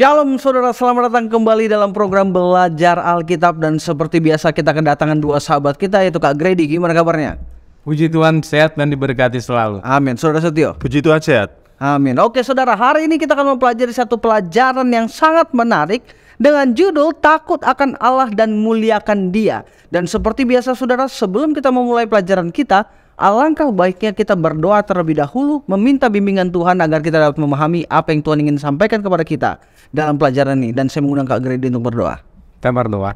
Shalom saudara, selamat datang kembali dalam program Belajar Alkitab Dan seperti biasa kita kedatangan dua sahabat kita yaitu Kak Grady, gimana kabarnya? Puji Tuhan sehat dan diberkati selalu Amin, saudara Setio Puji Tuhan sehat Amin, oke saudara hari ini kita akan mempelajari satu pelajaran yang sangat menarik dengan judul Takut akan Allah dan Muliakan Dia. Dan seperti biasa saudara, sebelum kita memulai pelajaran kita, alangkah baiknya kita berdoa terlebih dahulu, meminta bimbingan Tuhan agar kita dapat memahami apa yang Tuhan ingin sampaikan kepada kita dalam pelajaran ini. Dan saya mengundang Kak Grady untuk berdoa. Kita berdoa.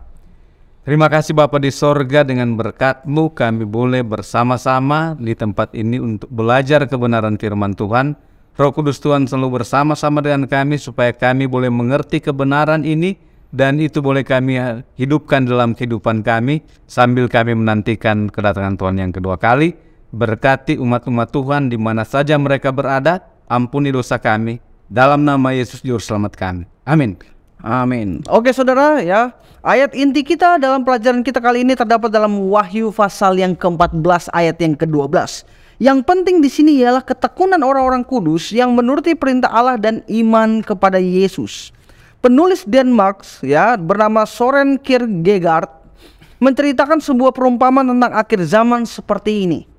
Terima kasih Bapak di sorga dengan berkatmu kami boleh bersama-sama di tempat ini untuk belajar kebenaran firman Tuhan. Roh Kudus Tuhan selalu bersama-sama dengan kami supaya kami boleh mengerti kebenaran ini dan itu boleh kami hidupkan dalam kehidupan kami sambil kami menantikan kedatangan Tuhan yang kedua kali. Berkati umat-umat Tuhan di mana saja mereka berada, ampuni dosa kami. Dalam nama Yesus Juru Selamat kami. Amin. Amin. Oke saudara ya, ayat inti kita dalam pelajaran kita kali ini terdapat dalam Wahyu pasal yang ke-14 ayat yang ke-12. Yang penting di sini ialah ketekunan orang-orang kudus yang menuruti perintah Allah dan iman kepada Yesus. Penulis Denmark ya bernama Soren Kierkegaard menceritakan sebuah perumpamaan tentang akhir zaman seperti ini.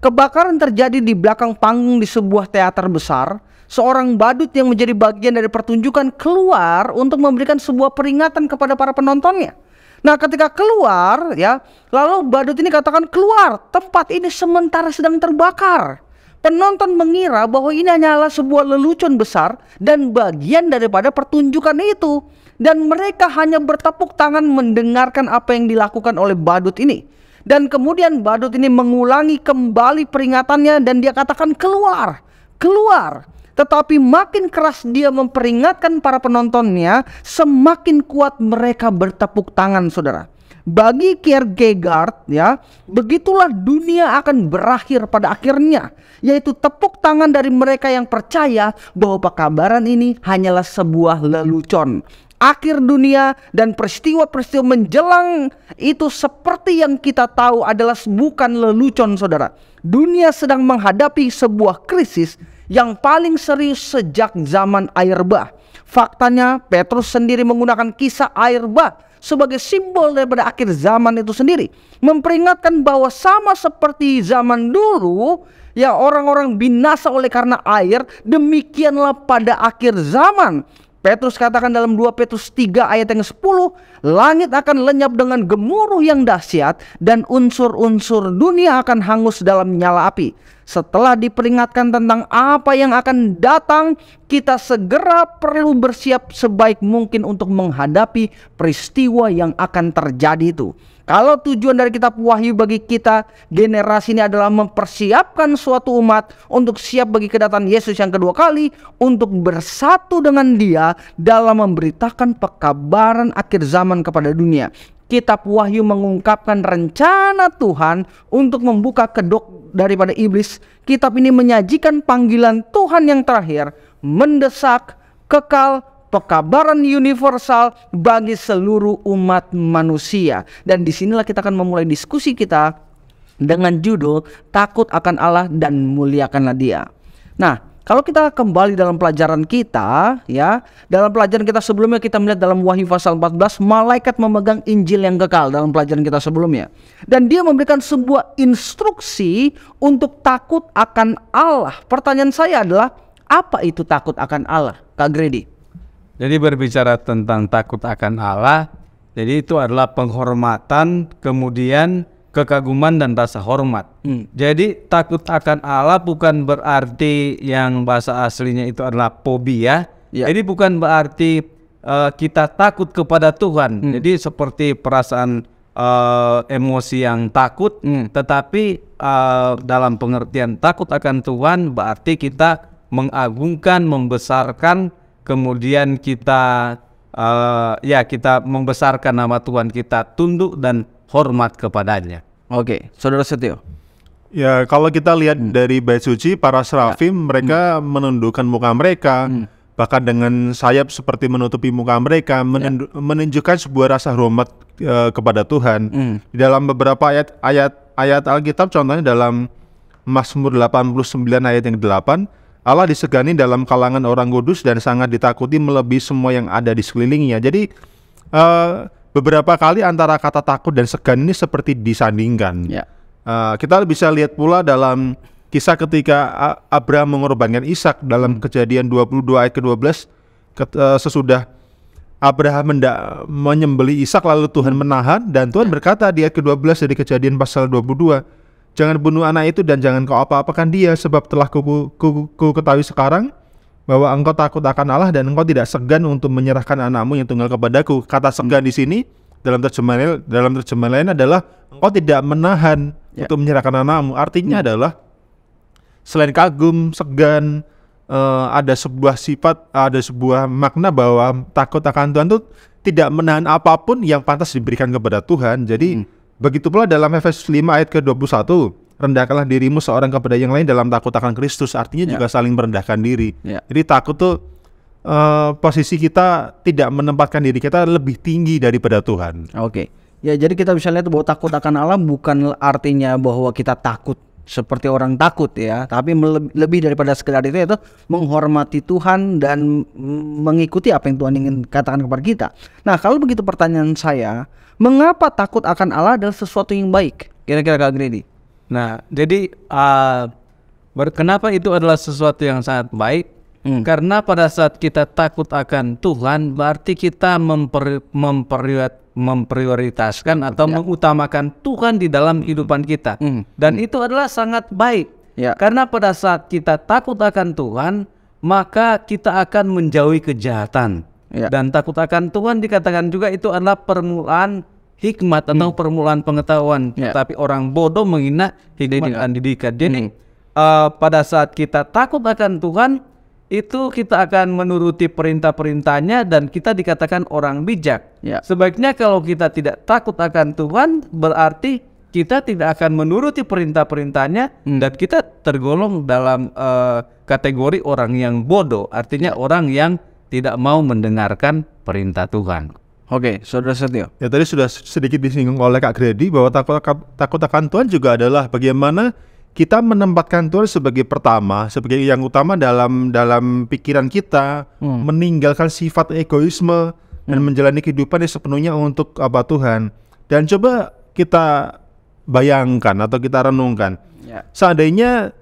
Kebakaran terjadi di belakang panggung di sebuah teater besar. Seorang badut yang menjadi bagian dari pertunjukan keluar untuk memberikan sebuah peringatan kepada para penontonnya. Nah, ketika keluar ya, lalu badut ini katakan keluar, tempat ini sementara sedang terbakar. Penonton mengira bahwa ini hanyalah sebuah lelucon besar dan bagian daripada pertunjukan itu dan mereka hanya bertepuk tangan mendengarkan apa yang dilakukan oleh badut ini. Dan kemudian Badut ini mengulangi kembali peringatannya dan dia katakan keluar, keluar. Tetapi makin keras dia memperingatkan para penontonnya, semakin kuat mereka bertepuk tangan saudara. Bagi Kierkegaard ya, begitulah dunia akan berakhir pada akhirnya, yaitu tepuk tangan dari mereka yang percaya bahwa pekabaran ini hanyalah sebuah lelucon akhir dunia dan peristiwa-peristiwa menjelang itu seperti yang kita tahu adalah bukan lelucon saudara. Dunia sedang menghadapi sebuah krisis yang paling serius sejak zaman air bah. Faktanya Petrus sendiri menggunakan kisah air bah sebagai simbol daripada akhir zaman itu sendiri. Memperingatkan bahwa sama seperti zaman dulu ya orang-orang binasa oleh karena air, demikianlah pada akhir zaman Petrus katakan dalam 2 Petrus 3 ayat yang ke-10, langit akan lenyap dengan gemuruh yang dahsyat dan unsur-unsur dunia akan hangus dalam nyala api. Setelah diperingatkan tentang apa yang akan datang, kita segera perlu bersiap sebaik mungkin untuk menghadapi peristiwa yang akan terjadi itu. Kalau tujuan dari kitab Wahyu bagi kita generasi ini adalah mempersiapkan suatu umat untuk siap bagi kedatangan Yesus yang kedua kali untuk bersatu dengan Dia dalam memberitakan pekabaran akhir zaman kepada dunia. Kitab Wahyu mengungkapkan rencana Tuhan untuk membuka kedok daripada iblis. Kitab ini menyajikan panggilan Tuhan yang terakhir, mendesak, kekal, pekabaran universal bagi seluruh umat manusia. Dan disinilah kita akan memulai diskusi kita dengan judul takut akan Allah dan muliakanlah Dia. Nah, kalau kita kembali dalam pelajaran kita ya, dalam pelajaran kita sebelumnya kita melihat dalam Wahyu pasal 14 malaikat memegang Injil yang kekal dalam pelajaran kita sebelumnya. Dan dia memberikan sebuah instruksi untuk takut akan Allah. Pertanyaan saya adalah apa itu takut akan Allah? Kak Gredi. Jadi berbicara tentang takut akan Allah, jadi itu adalah penghormatan, kemudian kekaguman dan rasa hormat. Hmm. Jadi takut akan Allah bukan berarti yang bahasa aslinya itu adalah fobia. Ya. ya. Jadi bukan berarti uh, kita takut kepada Tuhan. Hmm. Jadi seperti perasaan uh, emosi yang takut, hmm. tetapi uh, dalam pengertian takut akan Tuhan berarti kita mengagungkan, membesarkan kemudian kita uh, ya kita membesarkan nama Tuhan kita tunduk dan hormat kepadanya. Oke, Saudara Setio. Ya, kalau kita lihat hmm. dari bait suci para serafim ya. Hmm. mereka hmm. menundukkan muka mereka. Hmm bahkan dengan sayap seperti menutupi muka mereka ya. menunjukkan sebuah rasa hormat uh, kepada Tuhan. Hmm. Di dalam beberapa ayat ayat ayat Alkitab contohnya dalam Mazmur 89 ayat yang 8 Allah disegani dalam kalangan orang kudus dan sangat ditakuti melebihi semua yang ada di sekelilingnya. Jadi uh, beberapa kali antara kata takut dan segan ini seperti disandingkan. Ya. Uh, kita bisa lihat pula dalam kisah ketika Abraham mengorbankan Ishak dalam kejadian 22 ayat ke-12 ke, eh, sesudah Abraham mendak, menyembeli Ishak lalu Tuhan menahan dan Tuhan ya. berkata di ayat ke-12 dari kejadian pasal 22 Jangan bunuh anak itu dan jangan kau apa-apakan dia sebab telah ku, ku, ku, ku ketahui sekarang bahwa engkau takut akan Allah dan engkau tidak segan untuk menyerahkan anakmu yang tunggal kepadaku. Kata segan di sini dalam terjemahan dalam terjemahan lain adalah engkau tidak menahan ya. untuk menyerahkan anakmu. Artinya hmm. adalah selain kagum, segan, uh, ada sebuah sifat, ada sebuah makna bahwa takut akan Tuhan itu tidak menahan apapun yang pantas diberikan kepada Tuhan. Jadi hmm. Begitu pula dalam Efesus 5 ayat ke-21, rendahkanlah dirimu seorang kepada yang lain dalam takut akan Kristus. Artinya yeah. juga saling merendahkan diri. Yeah. Jadi takut tuh uh, posisi kita tidak menempatkan diri kita lebih tinggi daripada Tuhan. Oke. Okay. Ya, jadi kita bisa lihat bahwa takut akan Allah bukan artinya bahwa kita takut seperti orang takut ya, tapi lebih daripada sekedar itu yaitu menghormati Tuhan dan mengikuti apa yang Tuhan ingin katakan kepada kita. Nah, kalau begitu pertanyaan saya, mengapa takut akan Allah adalah sesuatu yang baik? Kira-kira Kak Grady. Nah, jadi uh, kenapa itu adalah sesuatu yang sangat baik? Hmm. Karena pada saat kita takut akan Tuhan, berarti kita memper, memperlihat memprioritaskan atau ya. mengutamakan Tuhan di dalam kehidupan kita. Hmm. Dan hmm. itu adalah sangat baik. Ya. Karena pada saat kita takut akan Tuhan, maka kita akan menjauhi kejahatan. Ya. Dan takut akan Tuhan dikatakan juga itu adalah permulaan hikmat atau hmm. permulaan pengetahuan. Ya. Tapi orang bodoh menghina hikmat dan didikan. Jadi hmm. uh, pada saat kita takut akan Tuhan, itu kita akan menuruti perintah-perintahnya dan kita dikatakan orang bijak. Ya. Sebaiknya kalau kita tidak takut akan Tuhan, berarti kita tidak akan menuruti perintah-perintahnya hmm. dan kita tergolong dalam uh, kategori orang yang bodoh, artinya orang yang tidak mau mendengarkan perintah Tuhan. Oke, okay, Saudara Setio. Ya tadi sudah sedikit disinggung oleh Kak Gredi bahwa takut takut akan Tuhan juga adalah bagaimana kita menempatkan Tuhan sebagai pertama, sebagai yang utama dalam dalam pikiran kita, hmm. meninggalkan sifat egoisme hmm. dan menjalani kehidupan yang sepenuhnya untuk apa Tuhan. Dan coba kita bayangkan atau kita renungkan, ya. seandainya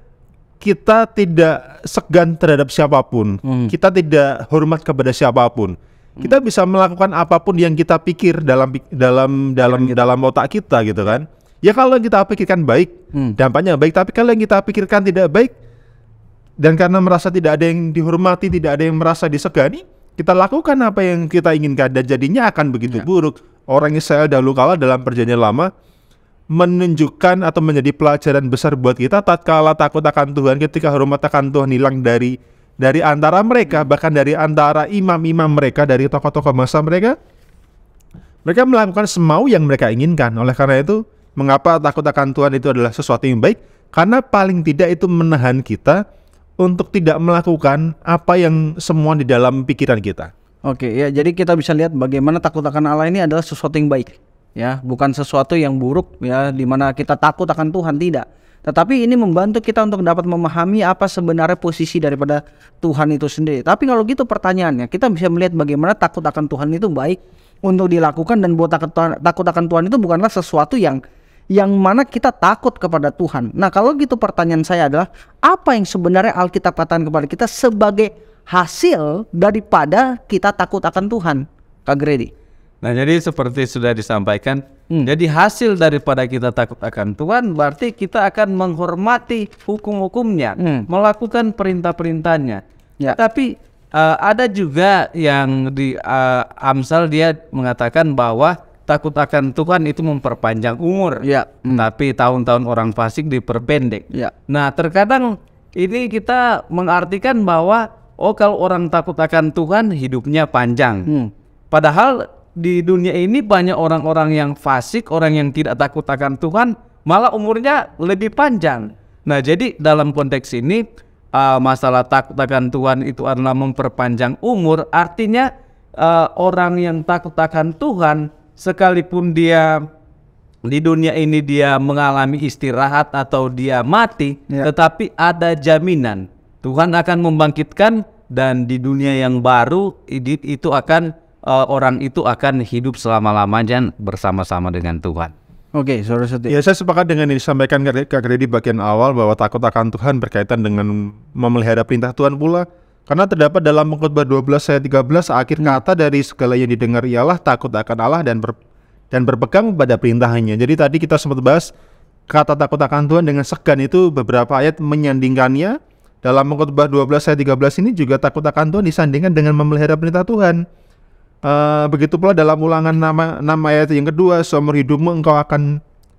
kita tidak segan terhadap siapapun, hmm. kita tidak hormat kepada siapapun, hmm. kita bisa melakukan apapun yang kita pikir dalam dalam dalam ya, gitu. dalam otak kita gitu kan Ya kalau yang kita pikirkan baik, hmm. dampaknya baik. Tapi kalau yang kita pikirkan tidak baik, dan karena merasa tidak ada yang dihormati, tidak ada yang merasa disegani, kita lakukan apa yang kita inginkan dan jadinya akan begitu ya. buruk. Orang Israel dahulu kala dalam perjanjian lama menunjukkan atau menjadi pelajaran besar buat kita tatkala takut akan Tuhan ketika hormat akan Tuhan hilang dari dari antara mereka bahkan dari antara imam-imam mereka dari tokoh-tokoh masa mereka mereka melakukan semau yang mereka inginkan oleh karena itu Mengapa takut akan Tuhan itu adalah sesuatu yang baik? Karena paling tidak itu menahan kita untuk tidak melakukan apa yang semua di dalam pikiran kita. Oke, ya jadi kita bisa lihat bagaimana takut akan Allah ini adalah sesuatu yang baik, ya, bukan sesuatu yang buruk, ya, di mana kita takut akan Tuhan tidak. Tetapi ini membantu kita untuk dapat memahami apa sebenarnya posisi daripada Tuhan itu sendiri. Tapi kalau gitu pertanyaannya, kita bisa melihat bagaimana takut akan Tuhan itu baik untuk dilakukan dan buat takut, takut akan Tuhan itu bukanlah sesuatu yang yang mana kita takut kepada Tuhan. Nah, kalau gitu pertanyaan saya adalah apa yang sebenarnya Alkitab katakan kepada kita sebagai hasil daripada kita takut akan Tuhan? Kak Gredi. Nah, jadi seperti sudah disampaikan, hmm. jadi hasil daripada kita takut akan Tuhan berarti kita akan menghormati hukum-hukumnya, hmm. melakukan perintah-perintahnya. Ya. Tapi uh, ada juga yang di uh, Amsal dia mengatakan bahwa takut akan Tuhan itu memperpanjang umur. Ya. Hmm. Tapi tahun-tahun orang fasik diperpendek. Ya. Nah, terkadang ini kita mengartikan bahwa oh kalau orang takut akan Tuhan hidupnya panjang. Hmm. Padahal di dunia ini banyak orang-orang yang fasik, orang yang tidak takut akan Tuhan, malah umurnya lebih panjang. Nah, jadi dalam konteks ini uh, masalah takut akan Tuhan itu adalah memperpanjang umur, artinya uh, orang yang takut akan Tuhan sekalipun dia di dunia ini dia mengalami istirahat atau dia mati, ya. tetapi ada jaminan Tuhan akan membangkitkan dan di dunia yang baru itu akan eh, orang itu akan hidup selama-lamanya bersama-sama dengan Tuhan. Oke, okay, saudara Ya, saya sepakat dengan yang disampaikan Kak Kredi bagian awal bahwa takut akan Tuhan berkaitan dengan memelihara perintah Tuhan pula. Karena terdapat dalam pengkhotbah 12 ayat 13 akhir kata dari segala yang didengar ialah takut akan Allah dan ber, dan berpegang pada perintahnya. Jadi tadi kita sempat bahas kata takut akan Tuhan dengan segan itu beberapa ayat menyandingkannya. Dalam pengkhotbah 12 ayat 13 ini juga takut akan Tuhan disandingkan dengan memelihara perintah Tuhan. Uh, begitu pula dalam ulangan nama nama ayat yang kedua seumur hidupmu engkau akan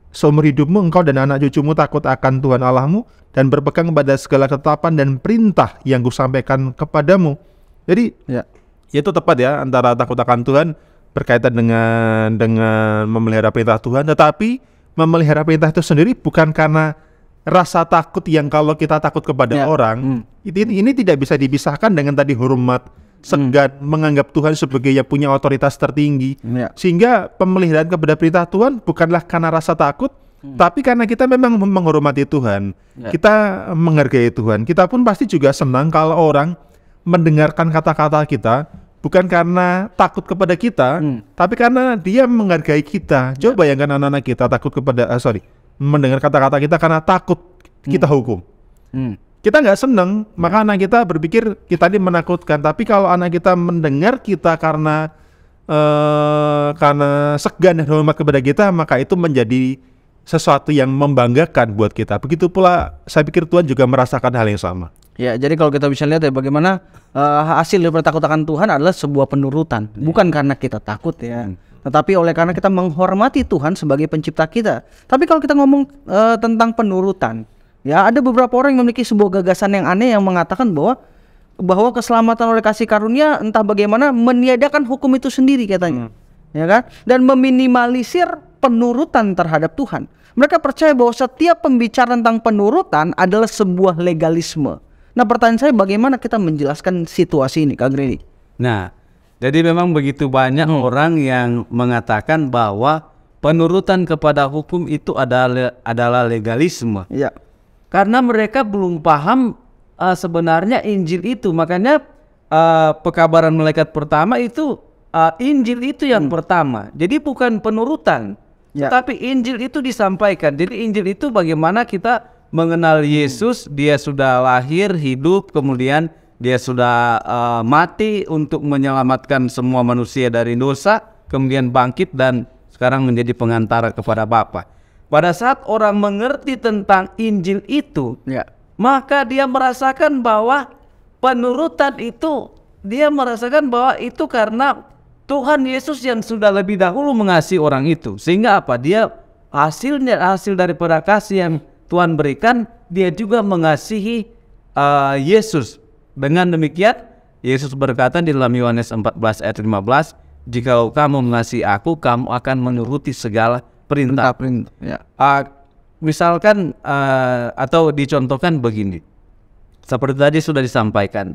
Seumur hidupmu engkau dan anak cucumu takut akan Tuhan Allahmu dan berpegang kepada segala ketetapan dan perintah yang kusampaikan kepadamu. Jadi ya. ya. itu tepat ya antara takut akan Tuhan berkaitan dengan dengan memelihara perintah Tuhan, tetapi memelihara perintah itu sendiri bukan karena rasa takut yang kalau kita takut kepada ya. orang, hmm. ini, ini tidak bisa dipisahkan dengan tadi hormat segan hmm. menganggap Tuhan sebagai yang punya otoritas tertinggi. Ya. Sehingga pemeliharaan kepada perintah Tuhan bukanlah karena rasa takut, hmm. tapi karena kita memang menghormati Tuhan. Ya. Kita menghargai Tuhan. Kita pun pasti juga senang kalau orang mendengarkan kata-kata kita bukan karena takut kepada kita, hmm. tapi karena dia menghargai kita. Ya. Coba ya. bayangkan anak-anak kita takut kepada uh, sorry, mendengar kata-kata kita karena takut kita hmm. hukum. Hmm kita nggak seneng, maka anak kita berpikir kita ini menakutkan. Tapi kalau anak kita mendengar kita karena uh, karena segan dan hormat kepada kita, maka itu menjadi sesuatu yang membanggakan buat kita. Begitu pula saya pikir Tuhan juga merasakan hal yang sama. Ya, jadi kalau kita bisa lihat ya bagaimana uh, hasil dari takut akan Tuhan adalah sebuah penurutan, bukan karena kita takut ya, hmm. tetapi oleh karena kita menghormati Tuhan sebagai pencipta kita. Tapi kalau kita ngomong uh, tentang penurutan, Ya, ada beberapa orang yang memiliki sebuah gagasan yang aneh yang mengatakan bahwa bahwa keselamatan oleh kasih karunia entah bagaimana meniadakan hukum itu sendiri katanya. Hmm. Ya kan? Dan meminimalisir penurutan terhadap Tuhan. Mereka percaya bahwa setiap pembicaraan tentang penurutan adalah sebuah legalisme. Nah, pertanyaan saya bagaimana kita menjelaskan situasi ini, Kang Rini? Nah, jadi memang begitu banyak hmm. orang yang mengatakan bahwa penurutan kepada hukum itu adalah adalah legalisme. Ya karena mereka belum paham uh, sebenarnya Injil itu. Makanya uh, pekabaran malaikat pertama itu uh, Injil itu yang hmm. pertama. Jadi bukan penurutan, ya. tetapi Injil itu disampaikan. Jadi Injil itu bagaimana kita mengenal hmm. Yesus, dia sudah lahir, hidup, kemudian dia sudah uh, mati untuk menyelamatkan semua manusia dari dosa, kemudian bangkit dan sekarang menjadi pengantara kepada Bapa. Pada saat orang mengerti tentang Injil itu, ya. maka dia merasakan bahwa penurutan itu dia merasakan bahwa itu karena Tuhan Yesus yang sudah lebih dahulu mengasihi orang itu. Sehingga apa? Dia hasilnya hasil dari kasih yang Tuhan berikan, dia juga mengasihi uh, Yesus. Dengan demikian, Yesus berkata di dalam Yohanes 14 ayat 15, jika kamu mengasihi aku, kamu akan menuruti segala perintah. Perintah, perintah. Ya. Uh, misalkan uh, atau dicontohkan begini, seperti tadi sudah disampaikan,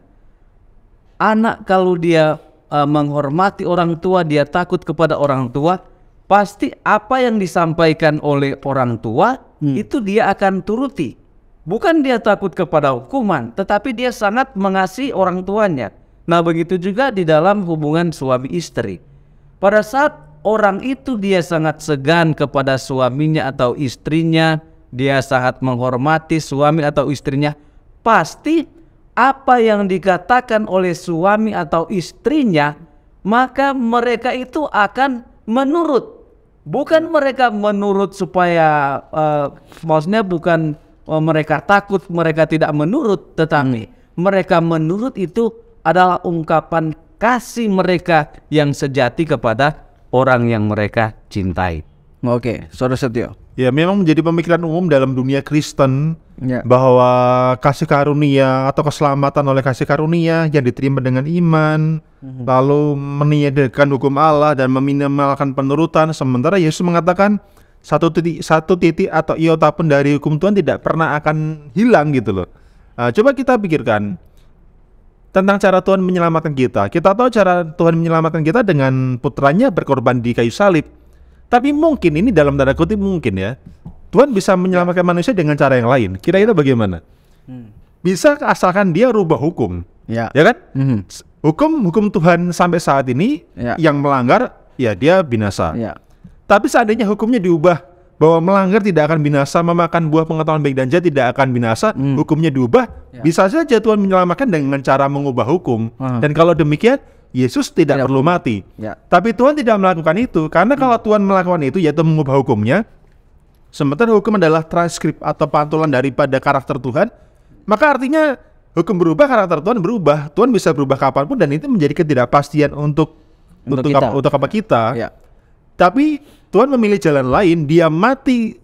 anak kalau dia uh, menghormati orang tua, dia takut kepada orang tua, pasti apa yang disampaikan oleh orang tua hmm. itu dia akan turuti. Bukan dia takut kepada hukuman, tetapi dia sangat mengasihi orang tuanya. Nah, begitu juga di dalam hubungan suami istri. Pada saat orang itu dia sangat segan kepada suaminya atau istrinya, dia sangat menghormati suami atau istrinya, pasti apa yang dikatakan oleh suami atau istrinya, maka mereka itu akan menurut. Bukan mereka menurut supaya uh, maksudnya bukan uh, mereka takut, mereka tidak menurut, tetapi hmm. mereka menurut itu adalah ungkapan kasih mereka yang sejati kepada orang yang mereka cintai. Oke, okay. Saudara Setio. Ya, memang menjadi pemikiran umum dalam dunia Kristen ya. bahwa kasih karunia atau keselamatan oleh kasih karunia yang diterima dengan iman, mm-hmm. lalu meniadakan hukum Allah dan meminimalkan penurutan. Sementara Yesus mengatakan satu titik, satu titik atau iota pun dari hukum Tuhan tidak pernah akan hilang gitu loh. Uh, coba kita pikirkan tentang cara Tuhan menyelamatkan kita. Kita tahu cara Tuhan menyelamatkan kita dengan putranya berkorban di kayu salib. Tapi mungkin ini dalam tanda kutip mungkin ya. Tuhan bisa menyelamatkan manusia dengan cara yang lain. Kira-kira bagaimana? Hmm. Bisa asalkan dia rubah hukum. Ya, ya kan? Hmm. Hukum hukum Tuhan sampai saat ini ya. yang melanggar ya dia binasa. Ya. Tapi seandainya hukumnya diubah bahwa melanggar tidak akan binasa, memakan buah pengetahuan baik dan jahat tidak akan binasa, hmm. hukumnya diubah, ya. bisa saja Tuhan menyelamatkan dengan cara mengubah hukum. Hmm. Dan kalau demikian, Yesus tidak, tidak perlu mati. Ya. Tapi Tuhan tidak melakukan itu karena hmm. kalau Tuhan melakukan itu yaitu mengubah hukumnya, sementara hukum adalah transkrip atau pantulan daripada karakter Tuhan, maka artinya hukum berubah, karakter Tuhan berubah. Tuhan bisa berubah kapanpun dan itu menjadi ketidakpastian untuk untuk untuk kita. apa, untuk apa ya. kita. Ya. Tapi Tuhan memilih jalan lain, dia mati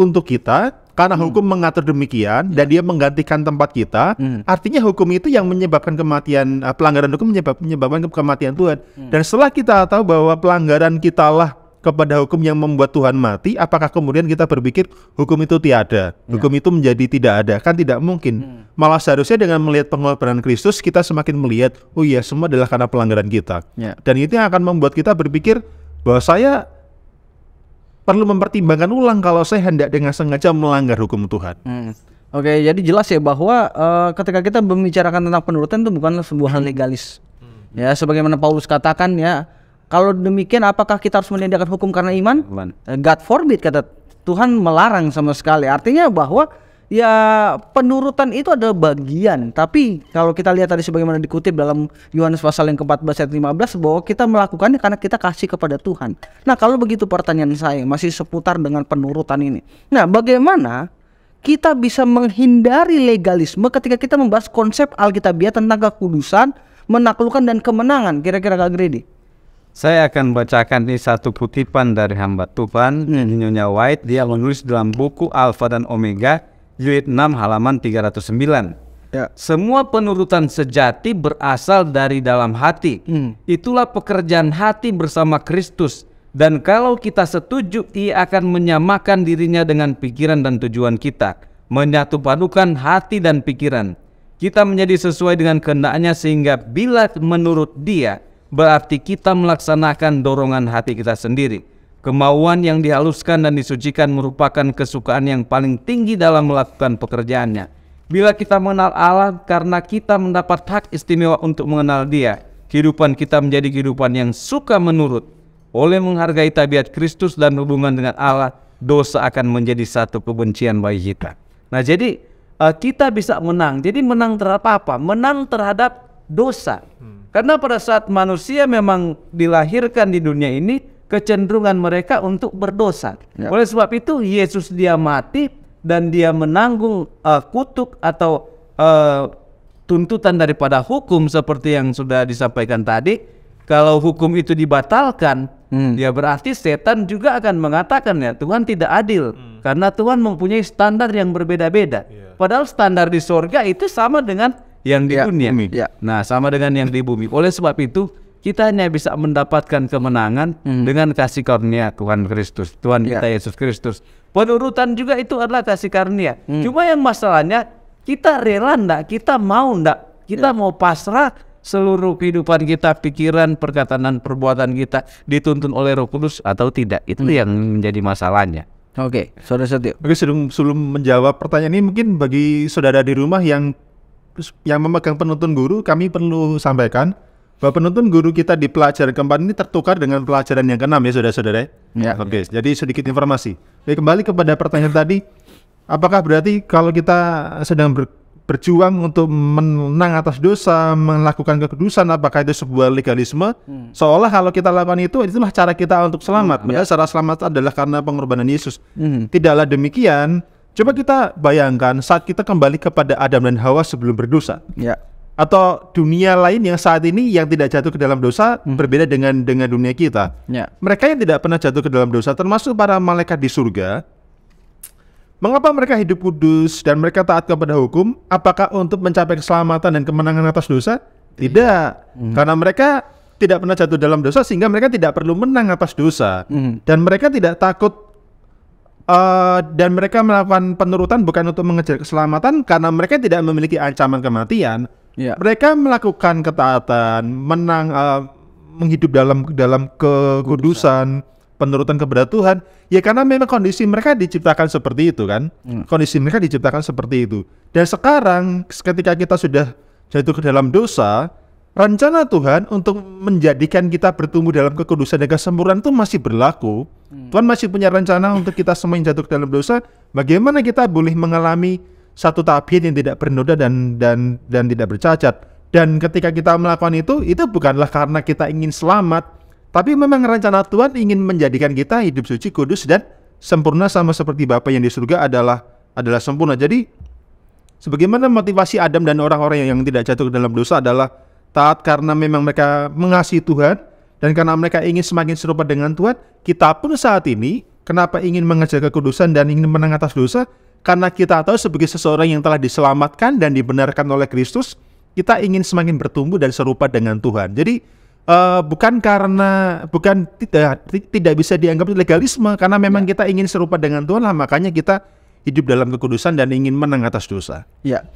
untuk kita karena hmm. hukum mengatur demikian dan ya. dia menggantikan tempat kita. Hmm. Artinya hukum itu yang menyebabkan kematian eh, pelanggaran hukum menyebab, menyebabkan kematian Tuhan. Hmm. Dan setelah kita tahu bahwa pelanggaran kita lah kepada hukum yang membuat Tuhan mati, apakah kemudian kita berpikir hukum itu tiada, ya. hukum ya. itu menjadi tidak ada? Kan tidak mungkin. Hmm. Malah seharusnya dengan melihat pengorbanan Kristus, kita semakin melihat, oh iya semua adalah karena pelanggaran kita. Ya. Dan itu yang akan membuat kita berpikir bahwa saya perlu mempertimbangkan ulang kalau saya hendak dengan sengaja melanggar hukum Tuhan. Hmm. Oke, okay, jadi jelas ya bahwa uh, ketika kita membicarakan tentang penurutan itu bukanlah sebuah hal legalis. Hmm. Ya, sebagaimana Paulus katakan ya, kalau demikian apakah kita harus menindakkan hukum karena iman? iman. Eh, God forbid kata Tuhan melarang sama sekali. Artinya bahwa ya penurutan itu adalah bagian tapi kalau kita lihat tadi sebagaimana dikutip dalam Yohanes pasal yang ke-14 ayat 15 bahwa kita melakukannya karena kita kasih kepada Tuhan. Nah, kalau begitu pertanyaan saya masih seputar dengan penurutan ini. Nah, bagaimana kita bisa menghindari legalisme ketika kita membahas konsep Alkitabiah tentang kekudusan, menaklukkan dan kemenangan? Kira-kira Kak Gredi. Saya akan bacakan ini satu kutipan dari hamba Tuhan, hmm. Nyonya White. Dia menulis dalam buku Alfa dan Omega Jilid 6 halaman 309. Ya. Semua penurutan sejati berasal dari dalam hati. Hmm. Itulah pekerjaan hati bersama Kristus. Dan kalau kita setuju, ia akan menyamakan dirinya dengan pikiran dan tujuan kita. menyatupadukan hati dan pikiran. Kita menjadi sesuai dengan kehendaknya sehingga bila menurut dia, berarti kita melaksanakan dorongan hati kita sendiri Kemauan yang dihaluskan dan disucikan merupakan kesukaan yang paling tinggi dalam melakukan pekerjaannya. Bila kita mengenal Allah karena kita mendapat hak istimewa untuk mengenal dia, kehidupan kita menjadi kehidupan yang suka menurut. Oleh menghargai tabiat Kristus dan hubungan dengan Allah, dosa akan menjadi satu kebencian bagi kita. Nah jadi eh, kita bisa menang. Jadi menang terhadap apa? Menang terhadap dosa. Hmm. Karena pada saat manusia memang dilahirkan di dunia ini, kecenderungan mereka untuk berdosa. Ya. Oleh sebab itu Yesus dia mati dan dia menanggung uh, kutuk atau uh, tuntutan daripada hukum seperti yang sudah disampaikan tadi. Kalau hukum itu dibatalkan, hmm. ya berarti setan juga akan mengatakan ya Tuhan tidak adil hmm. karena Tuhan mempunyai standar yang berbeda-beda. Ya. Padahal standar di sorga itu sama dengan yang di ya, dunia. Bumi. Ya. Nah, sama dengan yang di bumi. Oleh sebab itu kita hanya bisa mendapatkan kemenangan hmm. dengan kasih karunia Tuhan Kristus, Tuhan yeah. kita Yesus Kristus. Penurutan juga itu adalah kasih karunia. Hmm. Cuma yang masalahnya kita rela ndak, kita mau ndak, kita yeah. mau pasrah seluruh kehidupan kita, pikiran, perkataan, dan perbuatan kita dituntun oleh Roh Kudus atau tidak. Itu hmm. yang menjadi masalahnya. Oke, okay. saudara Setio. Oke, sebelum, sebelum menjawab pertanyaan ini mungkin bagi saudara di rumah yang yang memegang penuntun guru, kami perlu sampaikan Bapak penuntun guru kita di pelajaran keempat ini tertukar dengan pelajaran yang keenam ya saudara-saudara. Ya. ya Oke, okay. Ya. jadi sedikit informasi. Jadi kembali kepada pertanyaan tadi, apakah berarti kalau kita sedang ber, berjuang untuk menang atas dosa, melakukan kekudusan, apakah itu sebuah legalisme? Hmm. Seolah kalau kita lakukan itu itulah cara kita untuk selamat. Hmm, ya. cara selamat adalah karena pengorbanan Yesus. Hmm. Tidaklah demikian. Coba kita bayangkan saat kita kembali kepada Adam dan Hawa sebelum berdosa. Ya atau dunia lain yang saat ini yang tidak jatuh ke dalam dosa hmm. berbeda dengan dengan dunia kita. Ya. Mereka yang tidak pernah jatuh ke dalam dosa termasuk para malaikat di surga. Mengapa mereka hidup kudus dan mereka taat kepada hukum? Apakah untuk mencapai keselamatan dan kemenangan atas dosa? Tidak. Hmm. Karena mereka tidak pernah jatuh dalam dosa sehingga mereka tidak perlu menang atas dosa hmm. dan mereka tidak takut Eh, dan mereka melakukan penurutan bukan untuk mengejar keselamatan karena mereka tidak memiliki ancaman kematian. Yeah. Mereka melakukan ketaatan, menang, uh, menghidup dalam dalam kekudusan, penurutan kepada Tuhan. Ya karena memang kondisi mereka diciptakan seperti itu kan. Mm. Kondisi mereka diciptakan seperti itu. Dan sekarang ketika kita sudah jatuh ke dalam dosa, rencana Tuhan untuk menjadikan kita bertumbuh dalam kekudusan dan kesempurnaan itu masih berlaku. Hmm. Tuhan masih punya rencana untuk kita semua yang jatuh ke dalam dosa. Bagaimana kita boleh mengalami satu tabiat yang tidak bernoda dan dan dan tidak bercacat. Dan ketika kita melakukan itu, itu bukanlah karena kita ingin selamat, tapi memang rencana Tuhan ingin menjadikan kita hidup suci, kudus dan sempurna sama seperti Bapa yang di surga adalah adalah sempurna. Jadi sebagaimana motivasi Adam dan orang-orang yang tidak jatuh ke dalam dosa adalah taat karena memang mereka mengasihi Tuhan dan karena mereka ingin semakin serupa dengan Tuhan, kita pun saat ini kenapa ingin mengejar kekudusan dan ingin menang atas dosa? Karena kita tahu sebagai seseorang yang telah diselamatkan dan dibenarkan oleh Kristus, kita ingin semakin bertumbuh dan serupa dengan Tuhan. Jadi uh, bukan karena bukan tidak tidak bisa dianggap legalisme karena memang ya. kita ingin serupa dengan Tuhan lah makanya kita hidup dalam kekudusan dan ingin menang atas dosa. Ya.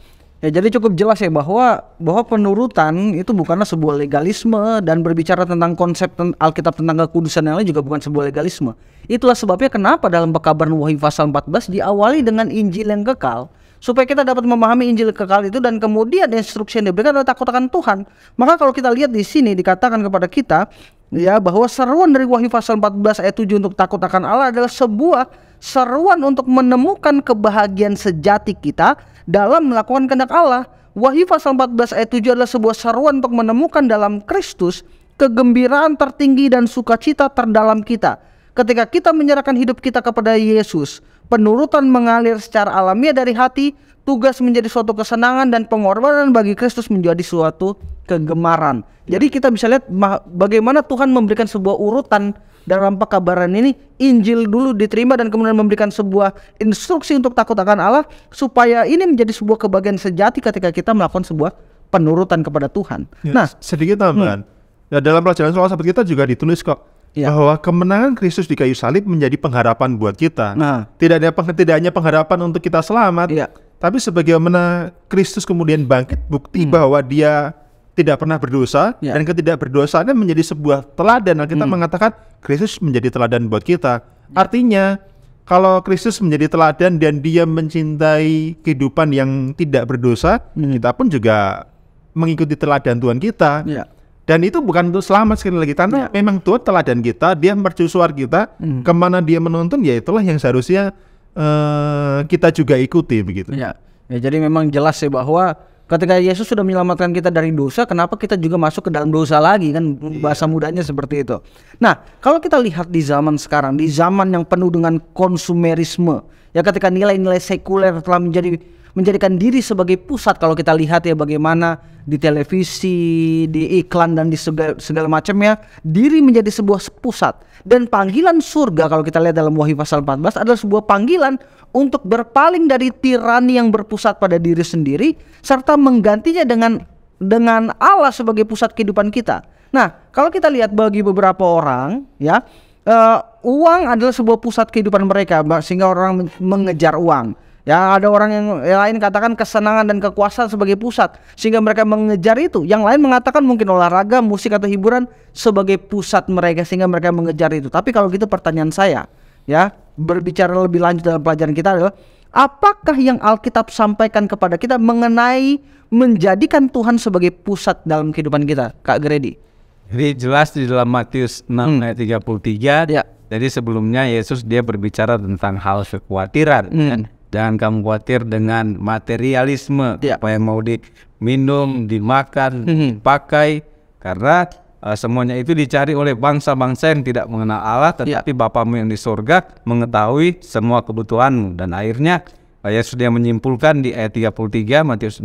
Ya jadi cukup jelas ya bahwa bahwa penurutan itu bukanlah sebuah legalisme dan berbicara tentang konsep Alkitab tentang kekudusan yang lain juga bukan sebuah legalisme. Itulah sebabnya kenapa dalam pekabaran wahyu pasal 14 diawali dengan Injil yang kekal supaya kita dapat memahami Injil kekal itu dan kemudian instruksi yang diberikan adalah takut akan Tuhan. Maka kalau kita lihat di sini dikatakan kepada kita ya bahwa seruan dari wahyu pasal 14 ayat 7 untuk takut akan Allah adalah sebuah seruan untuk menemukan kebahagiaan sejati kita dalam melakukan kehendak Allah. Wahyu pasal 14 ayat 7 adalah sebuah seruan untuk menemukan dalam Kristus kegembiraan tertinggi dan sukacita terdalam kita. Ketika kita menyerahkan hidup kita kepada Yesus, penurutan mengalir secara alamiah dari hati, tugas menjadi suatu kesenangan dan pengorbanan bagi Kristus menjadi suatu kegemaran. Jadi kita bisa lihat bagaimana Tuhan memberikan sebuah urutan dalam pekabaran ini Injil dulu diterima dan kemudian memberikan sebuah instruksi untuk takut akan Allah supaya ini menjadi sebuah kebagian sejati ketika kita melakukan sebuah penurutan kepada Tuhan. Ya, nah, sedikit tambahan. Hmm. Ya, dalam pelajaran soal sahabat kita juga ditulis kok ya. bahwa kemenangan Kristus di kayu salib menjadi pengharapan buat kita. Nah, tidak ada tidak hanya pengharapan untuk kita selamat, ya. tapi sebagaimana Kristus kemudian bangkit bukti hmm. bahwa dia tidak pernah berdosa yeah. dan ketidakberdosaannya menjadi sebuah teladan. Kita hmm. mengatakan Kristus menjadi teladan buat kita. Artinya kalau Kristus menjadi teladan dan dia mencintai kehidupan yang tidak berdosa, hmm. kita pun juga mengikuti teladan Tuhan kita. Yeah. Dan itu bukan untuk selamat sekali lagi, karena yeah. memang Tuhan teladan kita, dia mercusuar kita, hmm. kemana dia menuntun, ya itulah yang seharusnya uh, kita juga ikuti begitu. Yeah. ya, jadi memang jelas sih ya bahwa Ketika Yesus sudah menyelamatkan kita dari dosa, kenapa kita juga masuk ke dalam dosa lagi kan iya. bahasa mudanya seperti itu. Nah, kalau kita lihat di zaman sekarang, di zaman yang penuh dengan konsumerisme, ya ketika nilai-nilai sekuler telah menjadi menjadikan diri sebagai pusat kalau kita lihat ya bagaimana di televisi, di iklan dan di segala, segala ya, diri menjadi sebuah pusat dan panggilan surga kalau kita lihat dalam Wahyu pasal 14 adalah sebuah panggilan untuk berpaling dari tirani yang berpusat pada diri sendiri serta menggantinya dengan dengan Allah sebagai pusat kehidupan kita. Nah, kalau kita lihat bagi beberapa orang ya uh, uang adalah sebuah pusat kehidupan mereka sehingga orang mengejar uang Ya ada orang yang, yang lain katakan kesenangan dan kekuasaan sebagai pusat sehingga mereka mengejar itu. Yang lain mengatakan mungkin olahraga, musik atau hiburan sebagai pusat mereka sehingga mereka mengejar itu. Tapi kalau gitu pertanyaan saya ya berbicara lebih lanjut dalam pelajaran kita adalah apakah yang Alkitab sampaikan kepada kita mengenai menjadikan Tuhan sebagai pusat dalam kehidupan kita, Kak Gredi? Jadi jelas di dalam Matius 6 hmm. ayat 33 ya. Jadi sebelumnya Yesus dia berbicara tentang hal kekhawatiran. Hmm. Kan? Jangan kamu khawatir dengan materialisme ya. apa yang mau diminum, hmm. dimakan, hmm. dipakai karena uh, semuanya itu dicari oleh bangsa-bangsa yang tidak mengenal Allah ya. tetapi ya. Bapamu yang di surga mengetahui semua kebutuhanmu dan akhirnya eh, Yesus dia menyimpulkan di ayat 33 Matius 6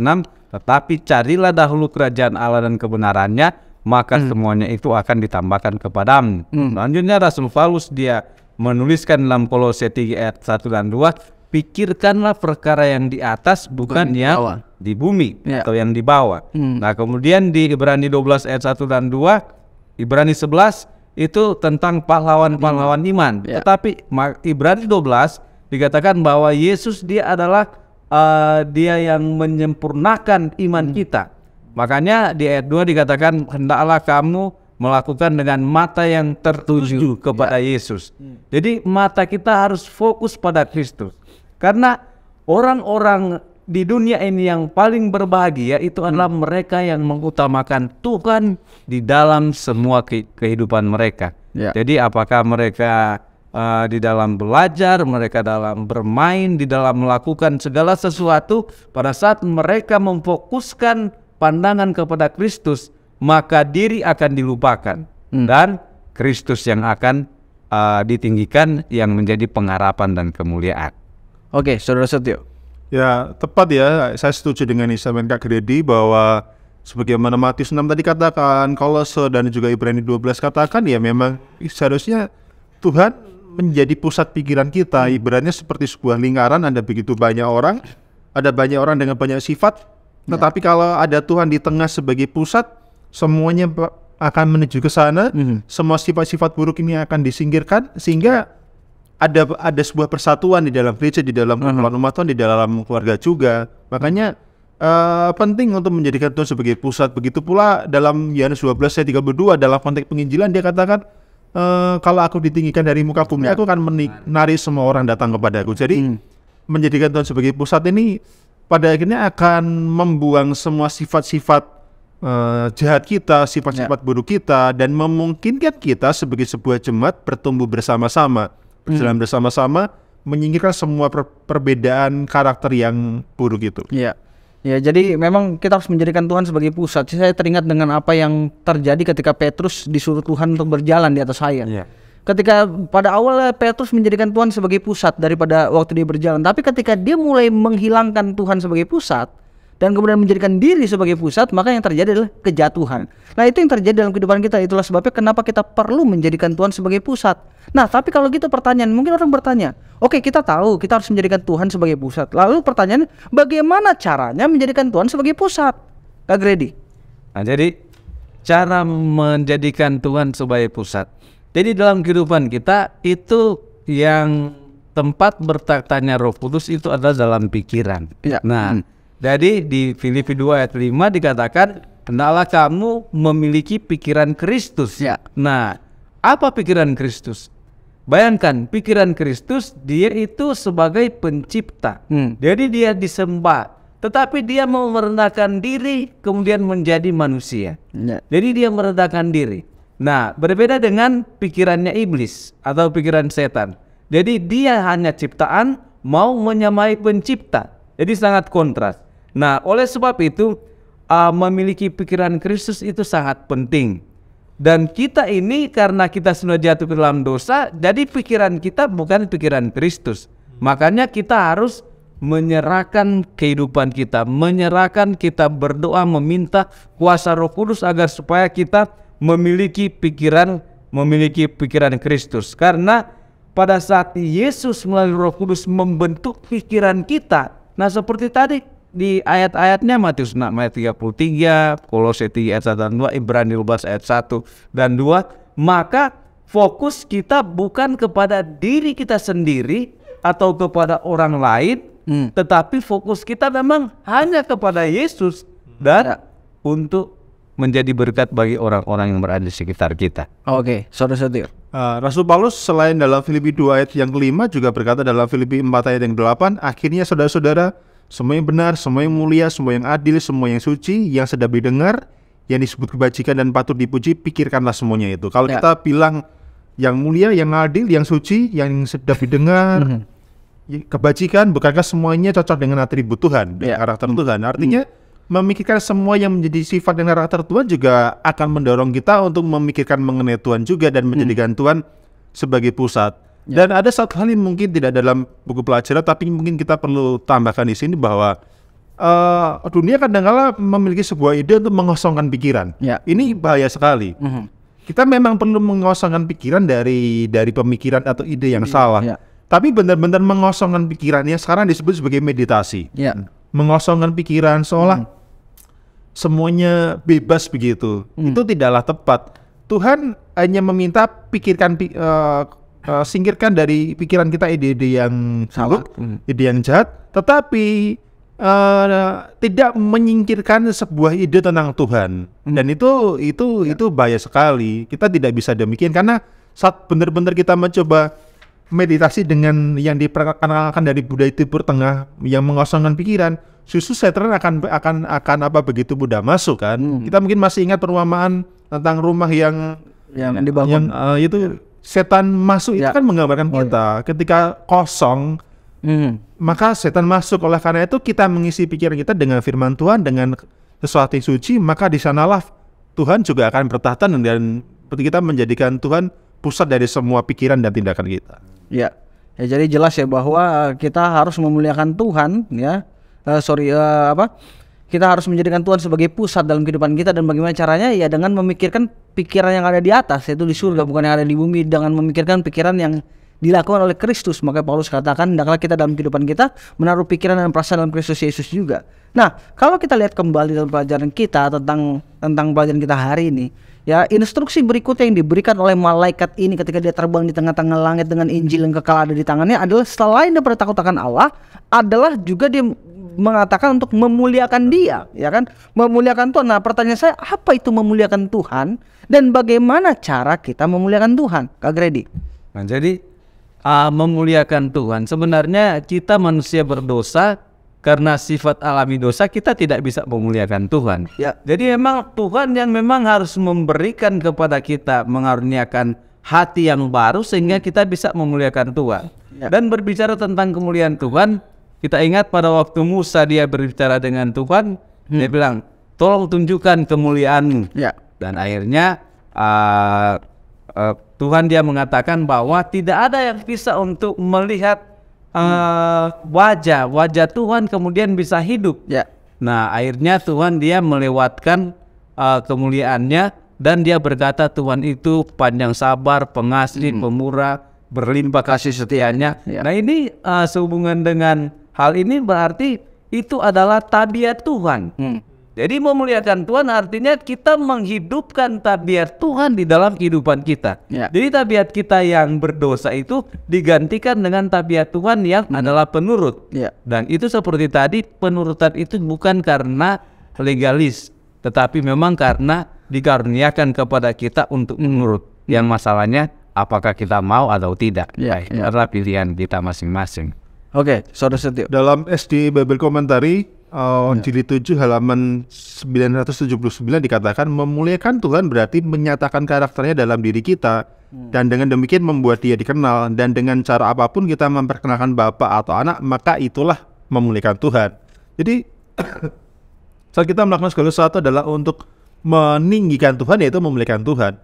tetapi carilah dahulu kerajaan Allah dan kebenarannya maka hmm. semuanya itu akan ditambahkan kepadamu. Hmm. Selanjutnya Rasul Paulus dia menuliskan dalam Kolose 3 ayat 1 dan 2 pikirkanlah perkara yang di atas bukan, bukan yang di bumi yeah. atau yang di bawah. Hmm. Nah, kemudian di Ibrani 12 ayat 1 dan 2, Ibrani 11 itu tentang pahlawan-pahlawan iman. Yeah. Tetapi Ibrani 12 dikatakan bahwa Yesus dia adalah uh, dia yang menyempurnakan iman hmm. kita. Makanya di ayat 2 dikatakan hendaklah kamu melakukan dengan mata yang tertuju kepada ya. Yesus. Hmm. Jadi mata kita harus fokus pada Kristus. Karena orang-orang di dunia ini yang paling berbahagia itu hmm. adalah mereka yang mengutamakan Tuhan di dalam semua kehidupan mereka. Yeah. Jadi apakah mereka uh, di dalam belajar, mereka dalam bermain, di dalam melakukan segala sesuatu, pada saat mereka memfokuskan pandangan kepada Kristus, maka diri akan dilupakan hmm. dan Kristus yang akan uh, ditinggikan yang menjadi pengharapan dan kemuliaan. Oke, Saudara Setio. Ya, tepat ya. Saya setuju dengan Isamen Kak Gredi bahwa sebagaimana Matius 6 tadi katakan, Kolose dan juga Ibrani 12 katakan ya memang seharusnya Tuhan menjadi pusat pikiran kita. Ibaratnya seperti sebuah lingkaran, ada begitu banyak orang, ada banyak orang dengan banyak sifat, ya. tetapi ya. kalau ada Tuhan di tengah sebagai pusat, semuanya akan menuju ke sana. Mm -hmm. Semua sifat-sifat buruk ini akan disingkirkan sehingga ada ada sebuah persatuan di dalam gereja, di dalam uh-huh. umat Tuhan, di dalam keluarga juga. Makanya uh, penting untuk menjadikan Tuhan sebagai pusat. Begitu pula dalam Yohanes 12 ayat 32 dalam konteks penginjilan dia katakan uh, kalau aku ditinggikan dari muka bumi, ya. aku akan menarik semua orang datang kepada aku. Jadi hmm. menjadikan Tuhan sebagai pusat ini pada akhirnya akan membuang semua sifat-sifat uh, jahat kita, sifat-sifat ya. buruk kita, dan memungkinkan kita sebagai sebuah jemaat bertumbuh bersama-sama berjalan hmm. bersama-sama menyingkirkan semua per perbedaan karakter yang buruk itu. Iya. Ya, jadi memang kita harus menjadikan Tuhan sebagai pusat. Saya teringat dengan apa yang terjadi ketika Petrus disuruh Tuhan untuk berjalan di atas air. Iya. Ketika pada awalnya Petrus menjadikan Tuhan sebagai pusat daripada waktu dia berjalan, tapi ketika dia mulai menghilangkan Tuhan sebagai pusat, dan kemudian menjadikan diri sebagai pusat, maka yang terjadi adalah kejatuhan. Nah, itu yang terjadi dalam kehidupan kita. Itulah sebabnya kenapa kita perlu menjadikan Tuhan sebagai pusat. Nah, tapi kalau gitu pertanyaan, mungkin orang bertanya, "Oke, okay, kita tahu kita harus menjadikan Tuhan sebagai pusat." Lalu pertanyaan, bagaimana caranya menjadikan Tuhan sebagai pusat? Kak Gredi. Nah, jadi cara menjadikan Tuhan sebagai pusat. Jadi dalam kehidupan kita itu yang tempat bertanya Roh Kudus itu adalah dalam pikiran. Ya. Nah, hmm jadi di Filipi 2 ayat 5 dikatakan hendaklah kamu memiliki pikiran Kristus. Ya. Nah, apa pikiran Kristus? Bayangkan pikiran Kristus dia itu sebagai pencipta. Hmm. Jadi dia disembah, tetapi dia mau merendahkan diri kemudian menjadi manusia. Ya. Jadi dia merendahkan diri. Nah, berbeda dengan pikirannya iblis atau pikiran setan. Jadi dia hanya ciptaan mau menyamai pencipta. Jadi sangat kontras. Nah, oleh sebab itu uh, memiliki pikiran Kristus itu sangat penting. Dan kita ini karena kita sudah jatuh ke dalam dosa, jadi pikiran kita bukan pikiran Kristus. Makanya kita harus menyerahkan kehidupan kita, menyerahkan kita berdoa meminta kuasa Roh Kudus agar supaya kita memiliki pikiran memiliki pikiran Kristus. Karena pada saat Yesus melalui Roh Kudus membentuk pikiran kita. Nah, seperti tadi di ayat-ayatnya Matius 6 ayat 33, Kolose 3 ayat 1 dan 2, Ibrani 12 ayat 1 dan 2, maka fokus kita bukan kepada diri kita sendiri atau kepada orang lain, hmm. tetapi fokus kita memang hanya kepada Yesus dan ya. untuk menjadi berkat bagi orang-orang yang berada di sekitar kita. Oke, saudara-saudara. Uh, Rasul Paulus selain dalam Filipi 2 ayat yang kelima juga berkata dalam Filipi 4 ayat yang delapan akhirnya saudara-saudara semua yang benar, semua yang mulia, semua yang adil, semua yang suci, yang sedap didengar, yang disebut kebajikan dan patut dipuji, pikirkanlah semuanya itu. Kalau ya. kita bilang yang mulia, yang adil, yang suci, yang sedap didengar, mhm. ya, kebajikan, bukankah semuanya cocok dengan atribut Tuhan, ya. karakter Tuhan? Artinya mhm. memikirkan semua yang menjadi sifat dan karakter Tuhan juga akan mendorong kita untuk memikirkan mengenai Tuhan juga dan menjadikan mhm. hmm. Tuhan sebagai pusat. Ya. Dan ada satu hal yang mungkin tidak dalam buku pelajaran, tapi mungkin kita perlu tambahkan di sini bahwa uh, dunia kadangkala memiliki sebuah ide untuk mengosongkan pikiran. Ya. Ini bahaya sekali. Mm -hmm. Kita memang perlu mengosongkan pikiran dari dari pemikiran atau ide yang ya. salah. Ya. Tapi benar-benar mengosongkan pikirannya sekarang disebut sebagai meditasi. Ya. Mengosongkan pikiran seolah mm. semuanya bebas begitu. Mm. Itu tidaklah tepat. Tuhan hanya meminta pikirkan uh, uh, singkirkan dari pikiran kita ide-ide yang salah, hmm. ide yang jahat, tetapi uh, tidak menyingkirkan sebuah ide tentang Tuhan. Hmm. Dan itu itu ya. itu bahaya sekali. Kita tidak bisa demikian karena saat benar-benar kita mencoba meditasi dengan yang diperkenalkan dari budaya Timur Tengah yang mengosongkan pikiran, susu setan akan akan akan apa begitu mudah masuk kan? Hmm. Kita mungkin masih ingat perumpamaan tentang rumah yang yang dibangun yang uh, itu ya setan masuk ya. itu kan menggambarkan oh, kita. Ketika kosong, hmm. maka setan masuk. Oleh karena itu kita mengisi pikiran kita dengan firman Tuhan, dengan sesuatu yang suci, maka di sanalah Tuhan juga akan bertahta dan kita menjadikan Tuhan pusat dari semua pikiran dan tindakan kita. Ya. Ya jadi jelas ya bahwa kita harus memuliakan Tuhan ya. Uh, sorry uh, apa? kita harus menjadikan Tuhan sebagai pusat dalam kehidupan kita dan bagaimana caranya ya dengan memikirkan pikiran yang ada di atas yaitu di surga bukan yang ada di bumi dengan memikirkan pikiran yang dilakukan oleh Kristus maka Paulus katakan hendaklah kita dalam kehidupan kita menaruh pikiran dan perasaan dalam Kristus Yesus juga. Nah kalau kita lihat kembali dalam pelajaran kita tentang tentang pelajaran kita hari ini ya instruksi berikutnya yang diberikan oleh malaikat ini ketika dia terbang di tengah-tengah langit dengan Injil yang kekal ada di tangannya adalah selain daripada takut akan Allah adalah juga dia mengatakan untuk memuliakan Dia, ya kan? Memuliakan Tuhan. Nah, pertanyaan saya, apa itu memuliakan Tuhan dan bagaimana cara kita memuliakan Tuhan, Kak Gredi? Nah, jadi uh, memuliakan Tuhan sebenarnya kita manusia berdosa karena sifat alami dosa kita tidak bisa memuliakan Tuhan. Ya. Jadi memang Tuhan yang memang harus memberikan kepada kita mengaruniakan hati yang baru sehingga kita bisa memuliakan Tuhan. Ya. Dan berbicara tentang kemuliaan Tuhan, kita ingat pada waktu Musa dia berbicara dengan Tuhan, hmm. dia bilang, "Tolong tunjukkan kemuliaanmu." Ya. Dan akhirnya uh, uh, Tuhan dia mengatakan bahwa tidak ada yang bisa untuk melihat uh, wajah wajah Tuhan kemudian bisa hidup. Ya. Nah, akhirnya Tuhan dia melewatkan uh, kemuliaannya dan dia berkata Tuhan itu panjang sabar, pengasih, hmm. pemurah, berlimpah kasih setianya. Ya. Nah, ini uh, sehubungan dengan Hal ini berarti itu adalah tabiat Tuhan. Hmm. Jadi memuliakan Tuhan artinya kita menghidupkan tabiat Tuhan di dalam kehidupan kita. Ya. Jadi tabiat kita yang berdosa itu digantikan dengan tabiat Tuhan yang hmm. adalah penurut. Ya. Dan itu seperti tadi penurutan itu bukan karena legalis, tetapi memang karena dikaruniakan kepada kita untuk menurut. Hmm. Yang masalahnya apakah kita mau atau tidak. Ya, nah, ya. Adalah pilihan kita masing-masing. Oke, okay, Saudara Setio. Dalam SD Bible Commentary uh, ya. jilid 7 halaman 979 dikatakan memuliakan Tuhan berarti menyatakan karakternya dalam diri kita hmm. dan dengan demikian membuat dia dikenal dan dengan cara apapun kita memperkenalkan bapak atau anak maka itulah memuliakan Tuhan. Jadi saat kita melakukan segala sesuatu adalah untuk meninggikan Tuhan yaitu memuliakan Tuhan.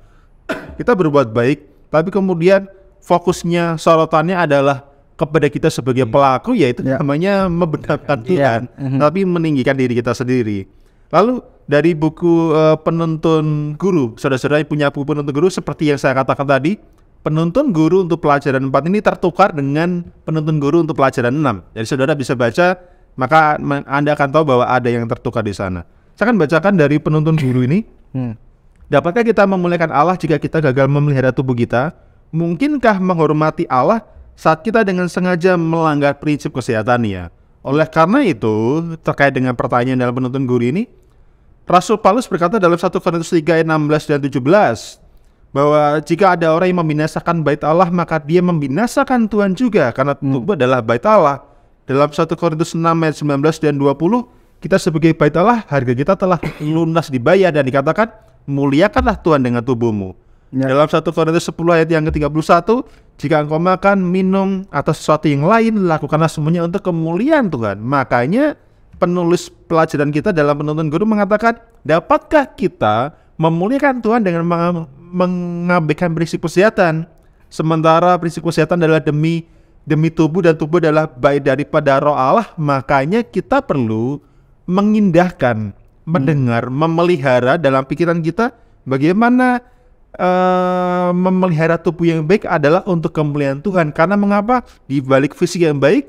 kita berbuat baik tapi kemudian fokusnya sorotannya adalah kepada kita sebagai hmm. pelaku ya, ya namanya membenarkan ya. Tuhan, ya. tapi meninggikan diri kita sendiri. Lalu dari buku uh, penuntun guru, saudara-saudara yang punya buku penuntun guru seperti yang saya katakan tadi, penuntun guru untuk pelajaran 4 ini tertukar dengan penuntun guru untuk pelajaran 6. Jadi saudara bisa baca, maka Anda akan tahu bahwa ada yang tertukar di sana. Saya akan bacakan dari penuntun guru ini. Hmm. Dapatkah kita memuliakan Allah jika kita gagal memelihara tubuh kita? Mungkinkah menghormati Allah saat kita dengan sengaja melanggar prinsip kesehatan ya. Oleh karena itu, terkait dengan pertanyaan dalam penuntun guru ini, Rasul Paulus berkata dalam 1 Korintus 3 ayat 16 dan 17 bahwa jika ada orang yang membinasakan bait Allah maka dia membinasakan Tuhan juga karena tubuh hmm. adalah bait Allah. Dalam 1 Korintus 6 ayat 19 dan 20 kita sebagai bait Allah harga kita telah lunas dibayar dan dikatakan muliakanlah Tuhan dengan tubuhmu. Ya. Dalam 1 Korintus 10 ayat yang ke-31 jika engkau makan, minum, atau sesuatu yang lain, lakukanlah semuanya untuk kemuliaan Tuhan. Makanya penulis pelajaran kita dalam penuntun guru mengatakan, dapatkah kita memuliakan Tuhan dengan mengabaikan prinsip kesehatan? Sementara prinsip kesehatan adalah demi demi tubuh dan tubuh adalah baik daripada roh Allah, makanya kita perlu mengindahkan, mendengar, memelihara dalam pikiran kita bagaimana Eh, memelihara tubuh yang baik adalah untuk kemuliaan Tuhan. Karena mengapa? Di balik fisik yang baik,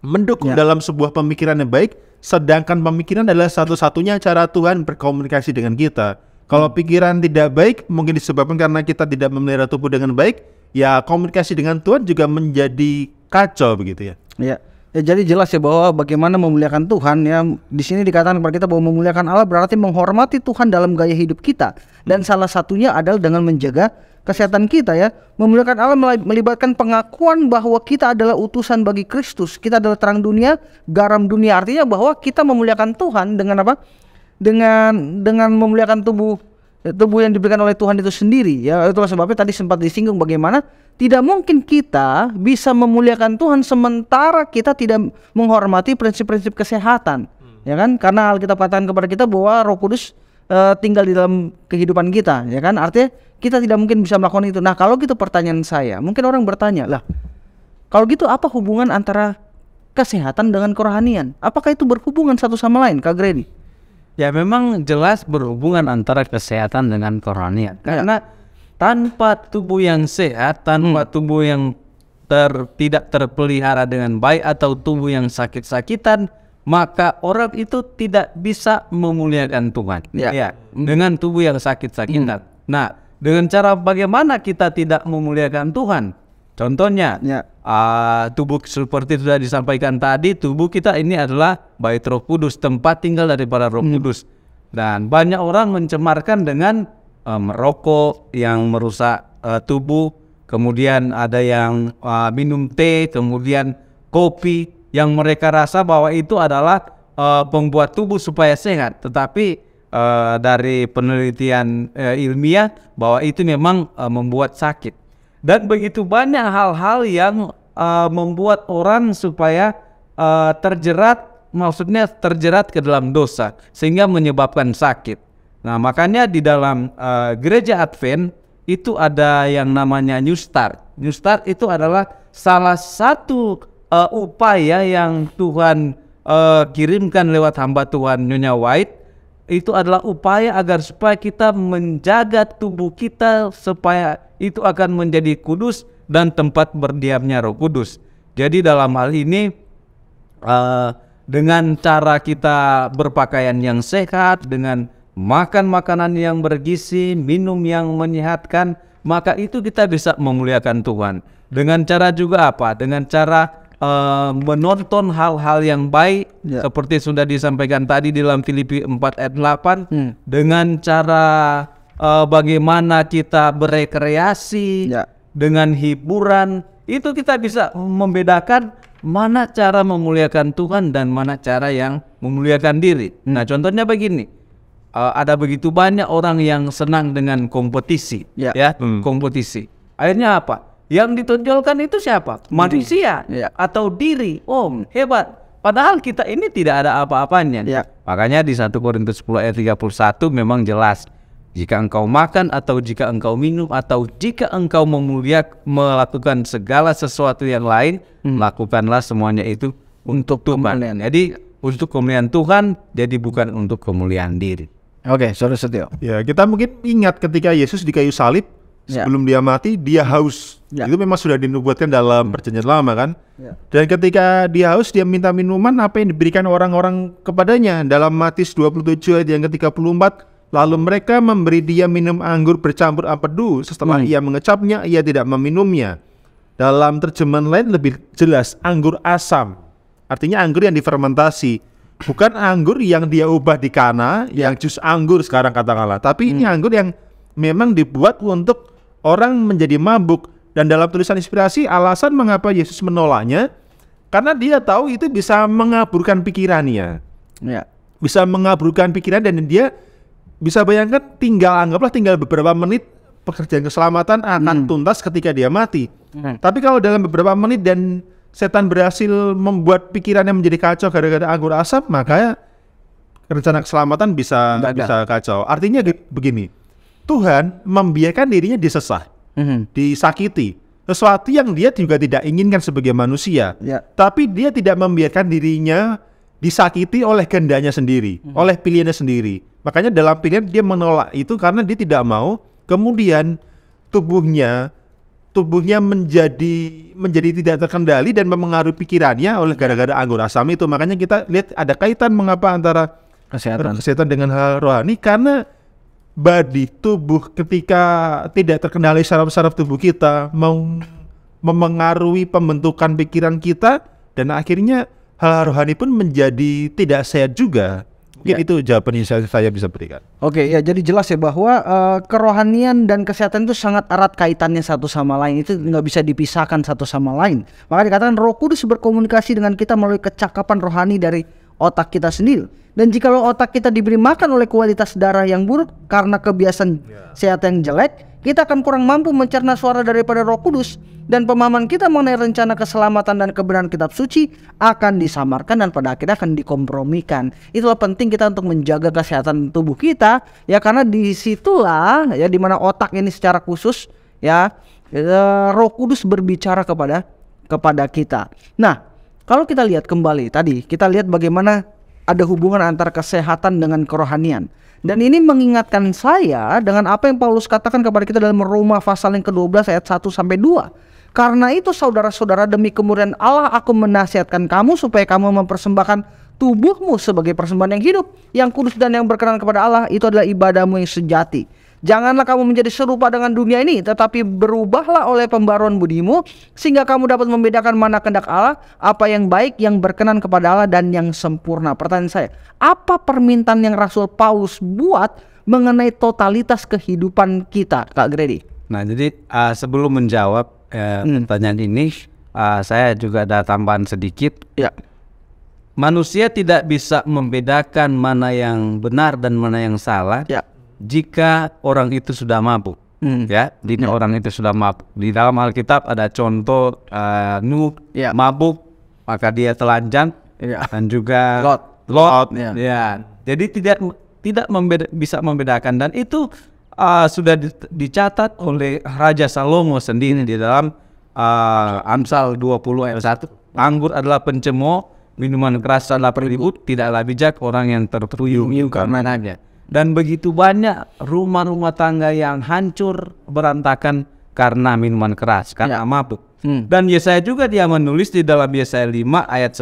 mendukung ya. dalam sebuah pemikiran yang baik, sedangkan pemikiran adalah satu-satunya cara Tuhan berkomunikasi dengan kita. Kalau hmm. pikiran tidak baik, mungkin disebabkan karena kita tidak memelihara tubuh dengan baik, ya komunikasi dengan Tuhan juga menjadi kacau begitu ya. Iya. Ya, jadi jelas ya bahwa bagaimana memuliakan Tuhan ya di sini dikatakan kepada kita bahwa memuliakan Allah berarti menghormati Tuhan dalam gaya hidup kita dan salah satunya adalah dengan menjaga kesehatan kita ya memuliakan Allah melibatkan pengakuan bahwa kita adalah utusan bagi Kristus kita adalah terang dunia garam dunia artinya bahwa kita memuliakan Tuhan dengan apa dengan dengan memuliakan tubuh tubuh yang diberikan oleh Tuhan itu sendiri ya itulah sebabnya tadi sempat disinggung bagaimana tidak mungkin kita bisa memuliakan Tuhan sementara kita tidak menghormati prinsip-prinsip kesehatan hmm. ya kan karena Alkitab katakan kepada kita bahwa Roh Kudus e, tinggal di dalam kehidupan kita ya kan artinya kita tidak mungkin bisa melakukan itu nah kalau gitu pertanyaan saya mungkin orang bertanya lah kalau gitu apa hubungan antara kesehatan dengan kerohanian apakah itu berhubungan satu sama lain Kak Grady? Ya memang jelas berhubungan antara kesehatan dengan kerohanian. Ya. Karena tanpa tubuh yang sehat, tanpa hmm. tubuh yang ter, tidak terpelihara dengan baik atau tubuh yang sakit-sakitan, maka orang itu tidak bisa memuliakan Tuhan. Ya. ya dengan tubuh yang sakit-sakitan. Hmm. Nah, dengan cara bagaimana kita tidak memuliakan Tuhan? Contohnya, ya uh, tubuh seperti sudah disampaikan tadi, tubuh kita ini adalah bait Roh Kudus, tempat tinggal daripada Roh hmm. Kudus. Dan banyak orang mencemarkan dengan uh, merokok yang merusak uh, tubuh, kemudian ada yang uh, minum teh, kemudian kopi yang mereka rasa bahwa itu adalah uh, pembuat tubuh supaya sehat, tetapi uh, dari penelitian uh, ilmiah bahwa itu memang uh, membuat sakit dan begitu banyak hal-hal yang uh, membuat orang supaya uh, terjerat maksudnya terjerat ke dalam dosa sehingga menyebabkan sakit. Nah, makanya di dalam uh, gereja Advent itu ada yang namanya New Start. New Start itu adalah salah satu uh, upaya yang Tuhan uh, kirimkan lewat hamba Tuhan Nyonya White itu adalah upaya agar supaya kita menjaga tubuh kita supaya itu akan menjadi kudus dan tempat berdiamnya Roh Kudus. Jadi dalam hal ini eh, dengan cara kita berpakaian yang sehat, dengan makan makanan yang bergizi, minum yang menyehatkan, maka itu kita bisa memuliakan Tuhan. Dengan cara juga apa? Dengan cara eh, menonton hal-hal yang baik ya. seperti sudah disampaikan tadi dalam Filipi 4 ayat 8 hmm. dengan cara uh, bagaimana kita berekreasi ya. dengan hiburan itu kita bisa membedakan mana cara memuliakan Tuhan dan mana cara yang memuliakan diri. Hmm. Nah contohnya begini, uh, ada begitu banyak orang yang senang dengan kompetisi, ya, ya hmm. kompetisi. Akhirnya apa? Yang ditonjolkan itu siapa? Hmm. Manusia hmm. ya. atau diri? Om hebat. Padahal kita ini tidak ada apa-apanya. Ya. Makanya di satu Korintus 10 ayat 31 memang jelas jika engkau makan atau jika engkau minum atau jika engkau memuliak melakukan segala sesuatu yang lain, hmm. lakukanlah semuanya itu untuk Tuhan. Kemuliaan. Jadi untuk kemuliaan Tuhan, jadi bukan untuk kemuliaan diri. Oke, okay, Saudara Ya, kita mungkin ingat ketika Yesus di kayu salib ya. sebelum dia mati dia haus. Ya. Itu memang sudah dinubuatkan dalam perjanjian lama kan. Ya. Dan ketika dia haus dia minta minuman apa yang diberikan orang-orang kepadanya dalam Matius 27 ayat yang ke-34 Lalu mereka memberi dia minum anggur bercampur apedu. Setelah hmm. ia mengecapnya, ia tidak meminumnya. Dalam terjemahan lain lebih jelas, anggur asam. Artinya anggur yang difermentasi. Bukan anggur yang dia ubah di kana, ya. yang jus anggur sekarang katakanlah. Tapi hmm. ini anggur yang memang dibuat untuk orang menjadi mabuk. Dan dalam tulisan inspirasi, alasan mengapa Yesus menolaknya, karena dia tahu itu bisa mengaburkan pikirannya. Ya. Bisa mengaburkan pikiran dan dia bisa bayangkan tinggal anggaplah tinggal beberapa menit pekerjaan keselamatan akan hmm. tuntas ketika dia mati. Hmm. Tapi kalau dalam beberapa menit dan setan berhasil membuat pikirannya menjadi kacau gara-gara anggur asap, maka rencana keselamatan bisa Gak bisa kacau. Artinya begini, Tuhan membiarkan dirinya disesah, hmm. disakiti, sesuatu yang dia juga tidak inginkan sebagai manusia. Ya. Tapi dia tidak membiarkan dirinya disakiti oleh gendanya sendiri, hmm. oleh pilihannya sendiri Makanya dalam pilihan dia menolak itu karena dia tidak mau kemudian tubuhnya tubuhnya menjadi menjadi tidak terkendali dan mempengaruhi pikirannya oleh gara-gara anggur asam itu. Makanya kita lihat ada kaitan mengapa antara kesehatan kesehatan dengan hal rohani karena body tubuh ketika tidak terkendali saraf-saraf tubuh kita mem memengaruhi pembentukan pikiran kita dan akhirnya hal rohani pun menjadi tidak sehat juga. Mungkin ya. itu jawaban yang saya, bisa berikan. Oke, ya jadi jelas ya bahwa uh, kerohanian dan kesehatan itu sangat erat kaitannya satu sama lain. Itu nggak bisa dipisahkan satu sama lain. Maka dikatakan Roh Kudus berkomunikasi dengan kita melalui kecakapan rohani dari otak kita sendiri. Dan jika otak kita diberi makan oleh kualitas darah yang buruk karena kebiasaan yeah. sehat yang jelek, kita akan kurang mampu mencerna suara daripada Roh Kudus dan pemahaman kita mengenai rencana keselamatan dan kebenaran kitab suci akan disamarkan dan pada akhirnya akan dikompromikan. Itulah penting kita untuk menjaga kesehatan tubuh kita ya karena disitulah ya dimana otak ini secara khusus ya eh, Roh Kudus berbicara kepada kepada kita. Nah, kalau kita lihat kembali tadi, kita lihat bagaimana ada hubungan antara kesehatan dengan kerohanian. Dan ini mengingatkan saya dengan apa yang Paulus katakan kepada kita dalam Roma pasal yang ke-12 ayat 1 sampai 2. Karena itu saudara-saudara demi kemurahan Allah aku menasihatkan kamu supaya kamu mempersembahkan tubuhmu sebagai persembahan yang hidup, yang kudus dan yang berkenan kepada Allah, itu adalah ibadahmu yang sejati. Janganlah kamu menjadi serupa dengan dunia ini, tetapi berubahlah oleh pembaruan budimu, sehingga kamu dapat membedakan mana kehendak Allah, apa yang baik, yang berkenan kepada Allah, dan yang sempurna. Pertanyaan saya, apa permintaan yang Rasul Paulus buat mengenai totalitas kehidupan kita, Kak Grady? Nah, jadi uh, sebelum menjawab uh, hmm. pertanyaan ini, uh, saya juga ada tambahan sedikit. Ya. Manusia tidak bisa membedakan mana yang benar dan mana yang salah. Ya jika orang itu sudah mabuk. Hmm. Ya, jika hmm. orang itu sudah mabuk. Di dalam Alkitab ada contoh uh, eh, nu yeah. mabuk, maka dia telanjang yeah. dan juga Lot. Lot. Yeah. Ya. Jadi tidak tidak membeda, bisa membedakan dan itu uh, sudah dicatat oleh Raja Salomo sendiri di dalam uh, Amsal 20 ayat 1. Anggur adalah pencemooh, minuman keras adalah peribut, tidaklah bijak orang yang tertuyuh karena dan begitu banyak rumah-rumah tangga yang hancur berantakan karena minuman keras, karena ya. mabuk. Hmm. Dan Yesaya juga dia menulis di dalam Yesaya 5 ayat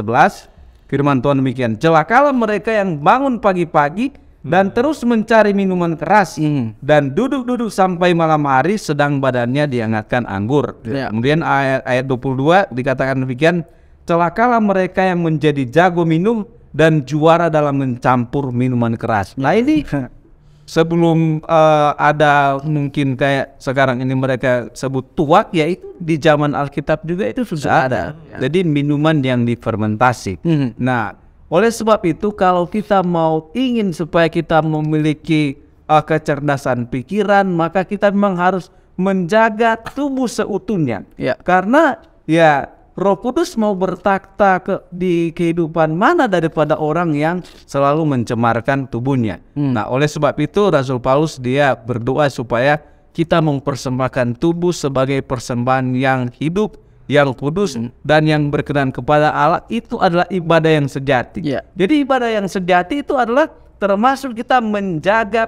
11, firman Tuhan demikian, celakalah mereka yang bangun pagi-pagi hmm. dan terus mencari minuman keras hmm. dan duduk-duduk sampai malam hari sedang badannya diangkatkan anggur. Ya. Kemudian ayat, ayat 22 dikatakan demikian, celakalah mereka yang menjadi jago minum dan juara dalam mencampur minuman keras. Nah ini sebelum uh, ada mungkin kayak sekarang ini mereka sebut tuak ya itu di zaman Alkitab juga itu sudah ada. Ya. Jadi minuman yang difermentasi. Hmm. Nah, oleh sebab itu kalau kita mau ingin supaya kita memiliki uh, kecerdasan pikiran, maka kita memang harus menjaga tubuh seutuhnya. Ya. Karena ya Roh Kudus mau bertakhta ke, di kehidupan mana daripada orang yang selalu mencemarkan tubuhnya. Hmm. Nah, oleh sebab itu Rasul Paulus dia berdoa supaya kita mempersembahkan tubuh sebagai persembahan yang hidup, yang kudus hmm. dan yang berkenan kepada Allah itu adalah ibadah yang sejati. Yeah. Jadi ibadah yang sejati itu adalah termasuk kita menjaga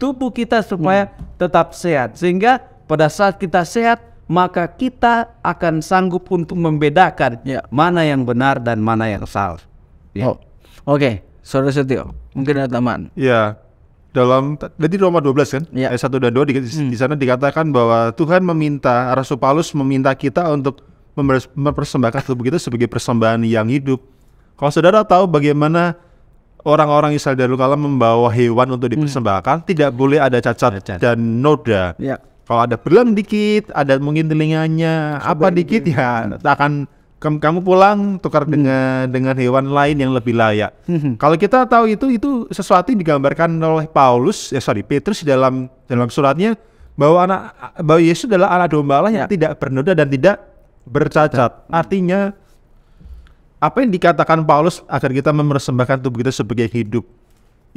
tubuh kita supaya hmm. tetap sehat sehingga pada saat kita sehat maka kita akan sanggup untuk membedakan ya. mana yang benar dan mana yang salah. Ya. Oh. Oke, okay. Saudara Setio, mungkin ada teman. Ya. Dalam jadi Roma 12 kan? Ya. Ayat 1 dan 2 di, hmm. di sana dikatakan bahwa Tuhan meminta Rasul Paulus meminta kita untuk mempersembahkan tubuh kita sebagai persembahan yang hidup. Kalau saudara tahu bagaimana orang-orang Israel dahulu kala membawa hewan untuk hmm. dipersembahkan, hmm. tidak boleh ada cacat, cacat. dan noda. Ya kalau ada belum dikit, ada mungkin telinganya Coba apa dikit ya, ya akan kamu pulang tukar hmm. dengan dengan hewan lain yang lebih layak. Hmm. Kalau kita tahu itu itu sesuatu yang digambarkan oleh Paulus ya sorry Petrus dalam dalam suratnya bahwa anak bahwa Yesus adalah anak domba lah yang ya. tidak bernoda dan tidak bercacat. Hmm. Artinya apa yang dikatakan Paulus agar kita mempersembahkan tubuh kita sebagai hidup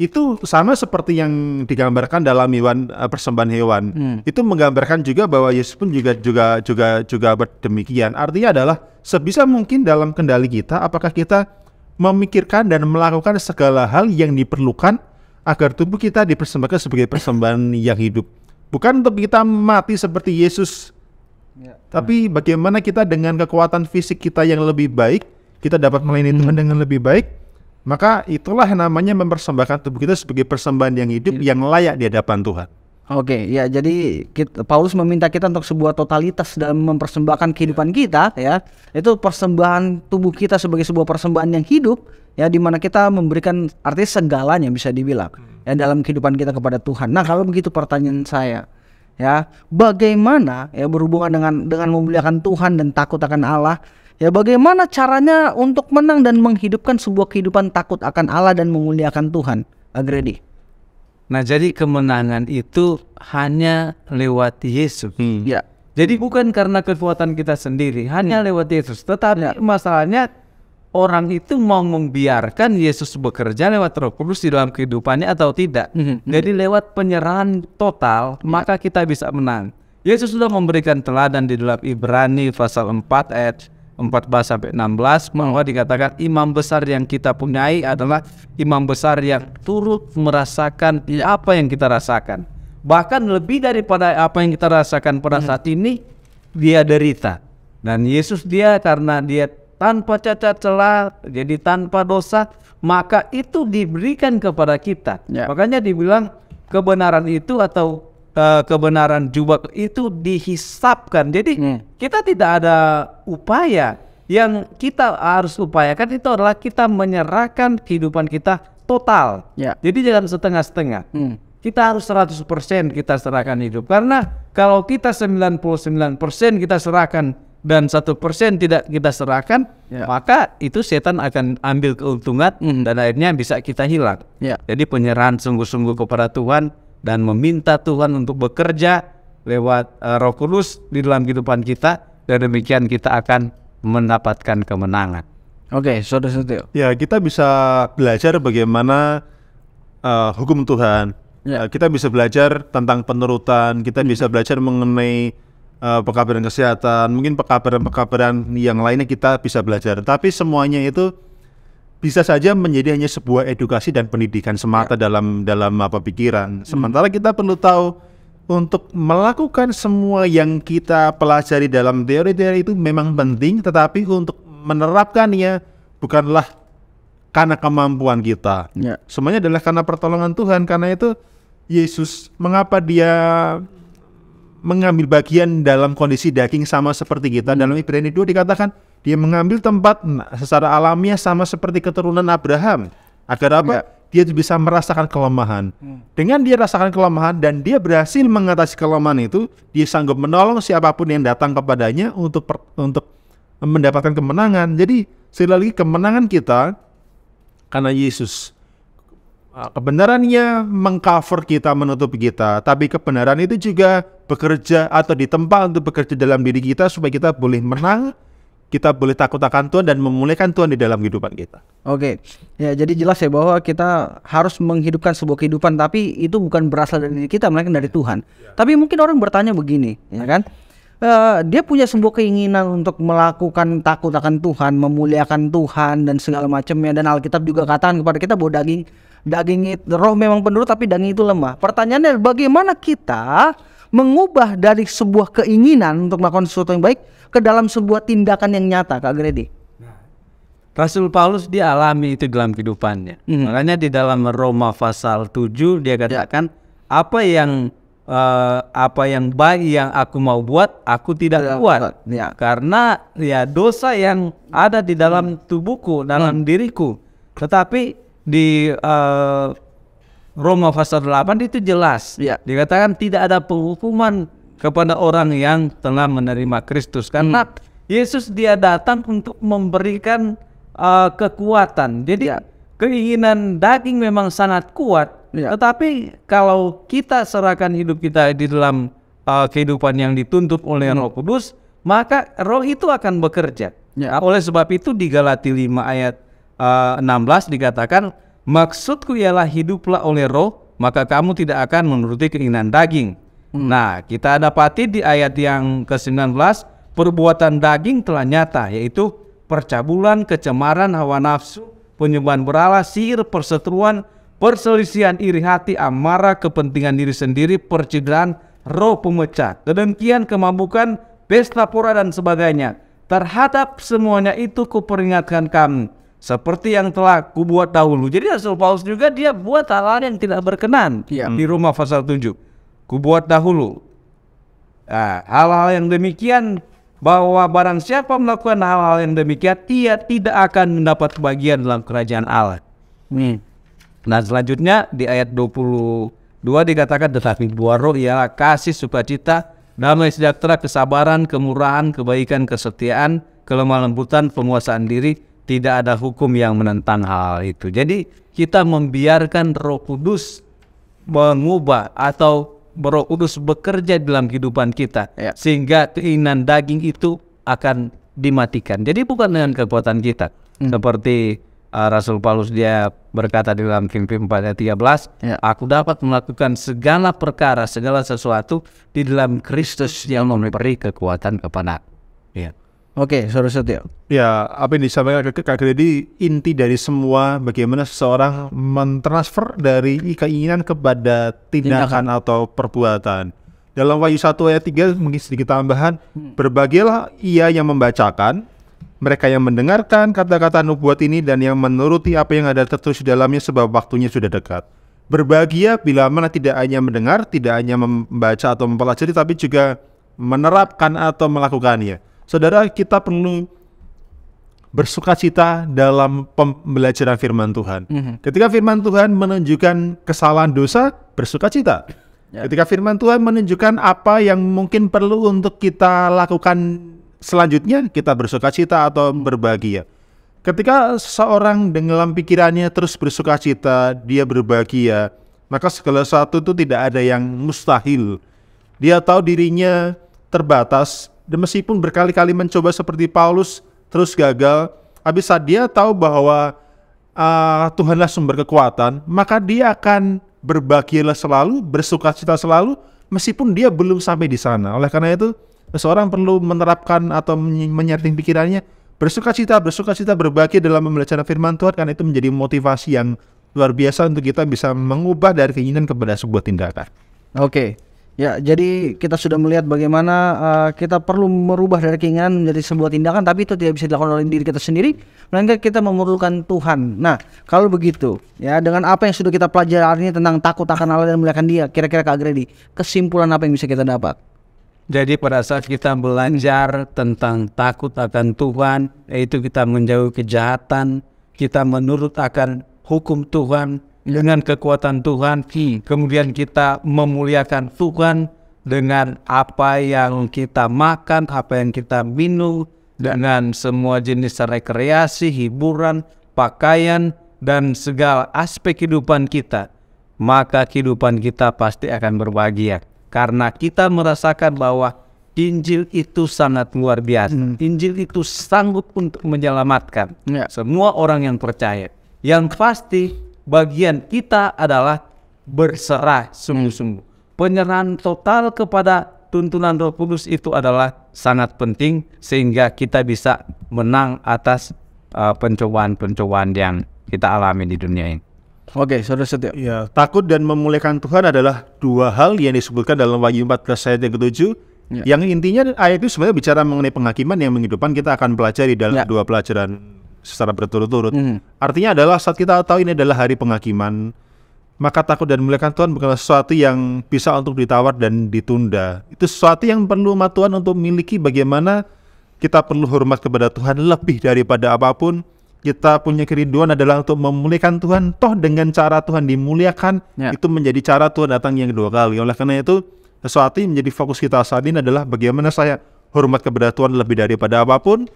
itu sama seperti yang digambarkan dalam hewan eh, persembahan hewan. Hmm. Itu menggambarkan juga bahwa Yesus pun juga juga juga juga berdemikian. Artinya adalah sebisa mungkin dalam kendali kita apakah kita memikirkan dan melakukan segala hal yang diperlukan agar tubuh kita dipersembahkan sebagai persembahan yang hidup. Bukan untuk kita mati seperti Yesus. Ya. Tapi bagaimana kita dengan kekuatan fisik kita yang lebih baik, kita dapat melayani hmm. Tuhan dengan lebih baik maka itulah namanya mempersembahkan tubuh kita sebagai persembahan yang hidup iya. yang layak di hadapan Tuhan. Oke, okay, ya jadi kita, Paulus meminta kita untuk sebuah totalitas dalam mempersembahkan kehidupan kita, ya itu persembahan tubuh kita sebagai sebuah persembahan yang hidup, ya di mana kita memberikan artinya segalanya bisa dibilang hmm. ya dalam kehidupan kita kepada Tuhan. Nah kalau begitu pertanyaan saya, ya bagaimana ya berhubungan dengan dengan memuliakan Tuhan dan takut akan Allah Ya bagaimana caranya untuk menang dan menghidupkan sebuah kehidupan takut akan Allah dan memuliakan Tuhan? Agredi. Nah jadi kemenangan itu hanya lewat Yesus. Hmm. Ya. Jadi bukan karena kekuatan kita sendiri, hanya ya. lewat Yesus. Tetapi ya. masalahnya orang itu mau membiarkan Yesus bekerja lewat Roh Kudus di dalam kehidupannya atau tidak. Hmm. hmm. Jadi lewat penyerahan total ya. maka kita bisa menang. Yesus sudah memberikan teladan di dalam Ibrani pasal 4 ayat 14 sampai 16 bahwa dikatakan imam besar yang kita punyai adalah imam besar yang turut merasakan apa yang kita rasakan. Bahkan lebih daripada apa yang kita rasakan pada hmm. saat ini dia derita. Dan Yesus dia karena dia tanpa cacat celah, jadi tanpa dosa, maka itu diberikan kepada kita. Ya. Makanya dibilang kebenaran itu atau uh, kebenaran jubah itu dihisapkan. Jadi hmm. kita tidak ada upaya yang kita harus upayakan itu adalah kita menyerahkan kehidupan kita total. Ya. Jadi jangan setengah-setengah. Hmm. Kita harus 100% kita serahkan hidup. Karena kalau kita 99% kita serahkan dan satu persen tidak kita serahkan, ya. maka itu setan akan ambil keuntungan hmm. dan akhirnya bisa kita hilang. Ya. Jadi penyerahan sungguh-sungguh kepada Tuhan dan meminta Tuhan untuk bekerja lewat uh, Roh Kudus di dalam kehidupan kita dan demikian kita akan mendapatkan kemenangan. Oke, okay, saudara Setio. Ya, kita bisa belajar bagaimana uh, hukum Tuhan. Ya. Uh, kita bisa belajar tentang penurutan, kita hmm. bisa belajar mengenai uh, pekabaran kesehatan, mungkin pekabaran-pekabaran yang lainnya kita bisa belajar. Tapi semuanya itu bisa saja menjadi hanya sebuah edukasi dan pendidikan semata ya. dalam dalam apa pikiran. Hmm. Sementara kita perlu tahu untuk melakukan semua yang kita pelajari dalam teori-teori itu memang penting, tetapi untuk menerapkannya bukanlah karena kemampuan kita. Ya. Semuanya adalah karena pertolongan Tuhan. Karena itu Yesus mengapa dia mengambil bagian dalam kondisi daging sama seperti kita hmm. dalam Ibrani 2 dikatakan dia mengambil tempat secara alamiah sama seperti keturunan Abraham. Agar apa? Ya. Dia bisa merasakan kelemahan. Hmm. Dengan dia rasakan kelemahan dan dia berhasil mengatasi kelemahan itu, dia sanggup menolong siapapun yang datang kepadanya untuk per, untuk mendapatkan kemenangan. Jadi sekali lagi kemenangan kita karena Yesus ah, kebenarannya mengcover kita, menutup kita, tapi kebenaran itu juga bekerja atau ditempa untuk bekerja dalam diri kita supaya kita boleh menang kita boleh takut akan Tuhan dan memulihkan Tuhan di dalam kehidupan kita. Oke, ya jadi jelas ya bahwa kita harus menghidupkan sebuah kehidupan, tapi itu bukan berasal dari kita, melainkan dari ya. Tuhan. Ya. Tapi mungkin orang bertanya begini, ya kan? Uh, dia punya sebuah keinginan untuk melakukan takut akan Tuhan, memuliakan Tuhan dan segala macamnya. Dan Alkitab juga katakan kepada kita bahwa daging daging itu, roh memang penurut tapi daging itu lemah. Pertanyaannya bagaimana kita mengubah dari sebuah keinginan untuk melakukan sesuatu yang baik ke dalam sebuah tindakan yang nyata Kak Gredi. Nah, Rasul Paulus dia alami itu dalam kehidupannya. Mm. Makanya di dalam Roma pasal 7 dia ya. katakan ya. apa yang uh, apa yang baik yang aku mau buat aku tidak, tidak buat. Ya. Karena ya dosa yang ada di dalam hmm. tubuhku, dalam mm. diriku. Tetapi di uh, Roma pasal 8 itu jelas ya. dikatakan tidak ada penghukuman kepada orang yang telah menerima Kristus karena hmm. Yesus dia datang untuk memberikan uh, kekuatan. Jadi ya. keinginan daging memang sangat kuat, ya. tetapi kalau kita serahkan hidup kita di dalam uh, kehidupan yang dituntut oleh hmm. Roh Kudus, maka roh itu akan bekerja. Ya. Oleh sebab itu di Galati 5 ayat uh, eh, 16 dikatakan Maksudku ialah hiduplah oleh roh, maka kamu tidak akan menuruti keinginan daging. Hmm. Nah, kita dapati di ayat yang ke-19, perbuatan daging telah nyata, yaitu percabulan, kecemaran, hawa nafsu, penyembahan berhala, sihir, perseteruan, perselisihan iri hati, amarah, kepentingan diri sendiri, percideraan, roh pemecat, kedengkian, kemabukan, pesta pora dan sebagainya. Terhadap semuanya itu kuperingatkan kamu seperti yang telah kubuat dahulu. Jadi Rasul Paulus juga dia buat hal-hal yang tidak berkenan ya. di rumah pasal 7. Kubuat dahulu. hal nah, hal-hal yang demikian bahwa barang siapa melakukan hal-hal yang demikian, ia tidak akan mendapat bagian dalam kerajaan Allah. Hmm. Nah selanjutnya di ayat 22 dikatakan tetapi buah roh ialah kasih sukacita, damai sejahtera, kesabaran, kemurahan, kebaikan, kesetiaan, kelemah lembutan, penguasaan diri, tidak ada hukum yang menentang hal itu. Jadi kita membiarkan Roh Kudus mengubah atau Roh Kudus bekerja dalam kehidupan kita ya. sehingga keinginan daging itu akan dimatikan. Jadi bukan dengan kekuatan kita. Hmm. Seperti uh, Rasul Paulus dia berkata di dalam Filipi 4 ayat 13, ya. aku dapat melakukan segala perkara, segala sesuatu di dalam Kristus yang memberi kekuatan kepada Ya. Oke, okay, setia. Ya, apa yang disampaikan Kak Kredi, inti dari semua bagaimana seseorang mentransfer dari keinginan kepada tindakan, tindakan. atau perbuatan. Dalam Wahyu 1 ayat 3 mungkin sedikit tambahan, hmm. berbagilah ia yang membacakan, mereka yang mendengarkan kata-kata nubuat ini dan yang menuruti apa yang ada tertulis di dalamnya sebab waktunya sudah dekat. Berbahagia bila mana tidak hanya mendengar, tidak hanya membaca atau mempelajari tapi juga menerapkan atau melakukannya Saudara, kita perlu bersukacita dalam pembelajaran firman Tuhan. Mm -hmm. Ketika firman Tuhan menunjukkan kesalahan dosa, bersukacita. Yeah. Ketika firman Tuhan menunjukkan apa yang mungkin perlu untuk kita lakukan selanjutnya, kita bersuka cita atau berbahagia. Ketika seseorang dalam pikirannya terus bersukacita, dia berbahagia, maka segala sesuatu itu tidak ada yang mustahil. Dia tahu dirinya terbatas, dan meskipun berkali-kali mencoba seperti Paulus terus gagal, habis saat dia tahu bahwa uh, ah, Tuhanlah sumber kekuatan, maka dia akan berbahagialah selalu, cita selalu, meskipun dia belum sampai di sana. Oleh karena itu, seseorang perlu menerapkan atau menyerting pikirannya, bersuka cita, bersuka cita, berbahagia dalam pembelajaran firman Tuhan, karena itu menjadi motivasi yang luar biasa untuk kita bisa mengubah dari keinginan kepada sebuah tindakan. Oke, Ya, jadi kita sudah melihat bagaimana uh, kita perlu merubah dari keinginan menjadi sebuah tindakan, tapi itu tidak bisa dilakukan oleh diri kita sendiri, melainkan kita memerlukan Tuhan. Nah, kalau begitu, ya dengan apa yang sudah kita pelajari hari ini tentang takut akan Allah dan muliakan Dia, kira-kira Kak Gredi, kesimpulan apa yang bisa kita dapat? Jadi pada saat kita belajar tentang takut akan Tuhan, yaitu kita menjauhi kejahatan, kita menurut akan hukum Tuhan, dengan kekuatan Tuhan, kemudian kita memuliakan Tuhan dengan apa yang kita makan, apa yang kita minum, dengan semua jenis rekreasi, hiburan, pakaian, dan segala aspek kehidupan kita, maka kehidupan kita pasti akan berbahagia. Karena kita merasakan bahwa Injil itu sangat luar biasa. Hmm. Injil itu sanggup untuk menyelamatkan ya. semua orang yang percaya. Yang pasti bagian kita adalah berserah sungguh-sungguh. Penyerahan total kepada tuntunan Roh Kudus itu adalah sangat penting sehingga kita bisa menang atas uh, pencobaan-pencobaan uh, yang kita alami di dunia ini. Oke, saudara setia. Ya, takut dan memuliakan Tuhan adalah dua hal yang disebutkan dalam Wahyu 14 ayat yang ke Ya. Yang intinya ayat itu sebenarnya bicara mengenai penghakiman yang menghidupkan kita akan pelajari dalam ya. dua pelajaran secara berturut-turut. Hmm. Artinya adalah saat kita tahu ini adalah hari penghakiman, maka takut dan memuliakan Tuhan bukanlah sesuatu yang bisa untuk ditawar dan ditunda. Itu sesuatu yang perlu umat Tuhan untuk miliki bagaimana kita perlu hormat kepada Tuhan lebih daripada apapun. Kita punya kerinduan adalah untuk memuliakan Tuhan. Toh dengan cara Tuhan dimuliakan, ya. itu menjadi cara Tuhan datang yang kedua kali. Oleh karena itu, sesuatu yang menjadi fokus kita saat ini adalah bagaimana saya hormat kepada Tuhan lebih daripada apapun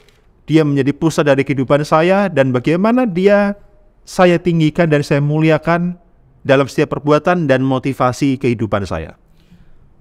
dia menjadi pusat dari kehidupan saya dan bagaimana dia saya tinggikan dan saya muliakan dalam setiap perbuatan dan motivasi kehidupan saya.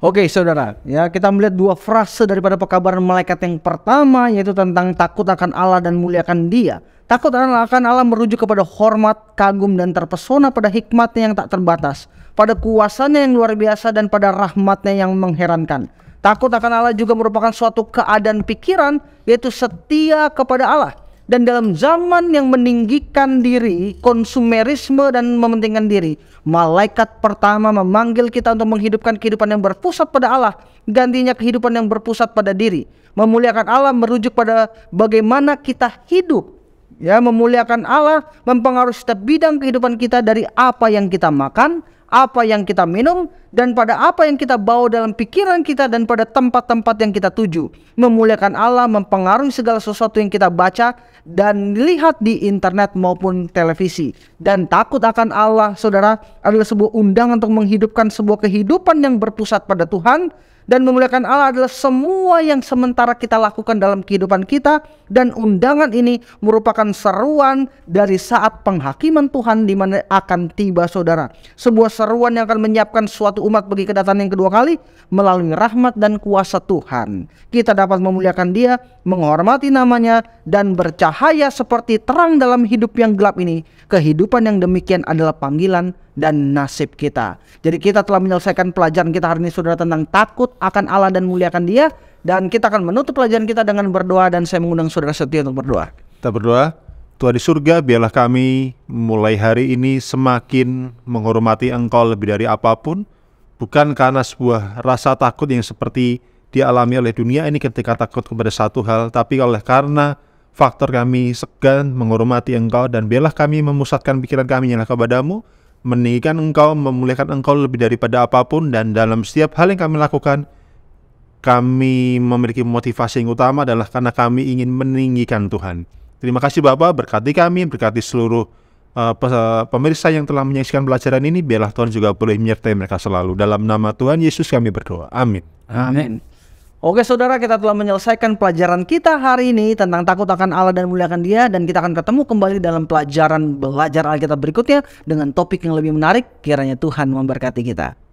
Oke saudara, ya kita melihat dua frase daripada pekabaran malaikat yang pertama yaitu tentang takut akan Allah dan muliakan dia. Takut akan Allah merujuk kepada hormat, kagum dan terpesona pada hikmatnya yang tak terbatas, pada kuasanya yang luar biasa dan pada rahmatnya yang mengherankan. Takut akan Allah juga merupakan suatu keadaan pikiran yaitu setia kepada Allah. Dan dalam zaman yang meninggikan diri, konsumerisme dan mementingkan diri, malaikat pertama memanggil kita untuk menghidupkan kehidupan yang berpusat pada Allah, gantinya kehidupan yang berpusat pada diri. Memuliakan Allah merujuk pada bagaimana kita hidup. Ya, memuliakan Allah mempengaruhi setiap bidang kehidupan kita dari apa yang kita makan, apa yang kita minum, dan pada apa yang kita bawa dalam pikiran kita dan pada tempat-tempat yang kita tuju. Memuliakan Allah mempengaruhi segala sesuatu yang kita baca dan lihat di internet maupun televisi. Dan takut akan Allah, saudara, adalah sebuah undangan untuk menghidupkan sebuah kehidupan yang berpusat pada Tuhan. Dan memuliakan Allah adalah semua yang sementara kita lakukan dalam kehidupan kita. Dan undangan ini merupakan seruan dari saat penghakiman Tuhan di mana akan tiba saudara. Sebuah seruan yang akan menyiapkan suatu umat pergi ke kedatangan yang kedua kali melalui rahmat dan kuasa Tuhan. Kita dapat memuliakan dia, menghormati namanya, dan bercahaya seperti terang dalam hidup yang gelap ini. Kehidupan yang demikian adalah panggilan dan nasib kita. Jadi kita telah menyelesaikan pelajaran kita hari ini saudara tentang takut akan Allah dan muliakan dia. Dan kita akan menutup pelajaran kita dengan berdoa dan saya mengundang saudara setia untuk berdoa. Kita berdoa, Tuhan di surga biarlah kami mulai hari ini semakin menghormati engkau lebih dari apapun bukan karena sebuah rasa takut yang seperti dialami oleh dunia ini ketika takut kepada satu hal, tapi oleh karena faktor kami segan menghormati engkau dan biarlah kami memusatkan pikiran kami yang kepadamu, meninggikan engkau, memuliakan engkau lebih daripada apapun dan dalam setiap hal yang kami lakukan, kami memiliki motivasi yang utama adalah karena kami ingin meninggikan Tuhan. Terima kasih Bapak, berkati kami, berkati seluruh Eh, pemirsa yang telah menyaksikan pelajaran ini biarlah Tuhan juga boleh menyertai mereka selalu dalam nama Tuhan Yesus kami berdoa amin amin Oke saudara kita telah menyelesaikan pelajaran kita hari ini tentang takut akan Allah dan muliakan dia dan kita akan ketemu kembali dalam pelajaran belajar Alkitab berikutnya dengan topik yang lebih menarik kiranya Tuhan memberkati kita.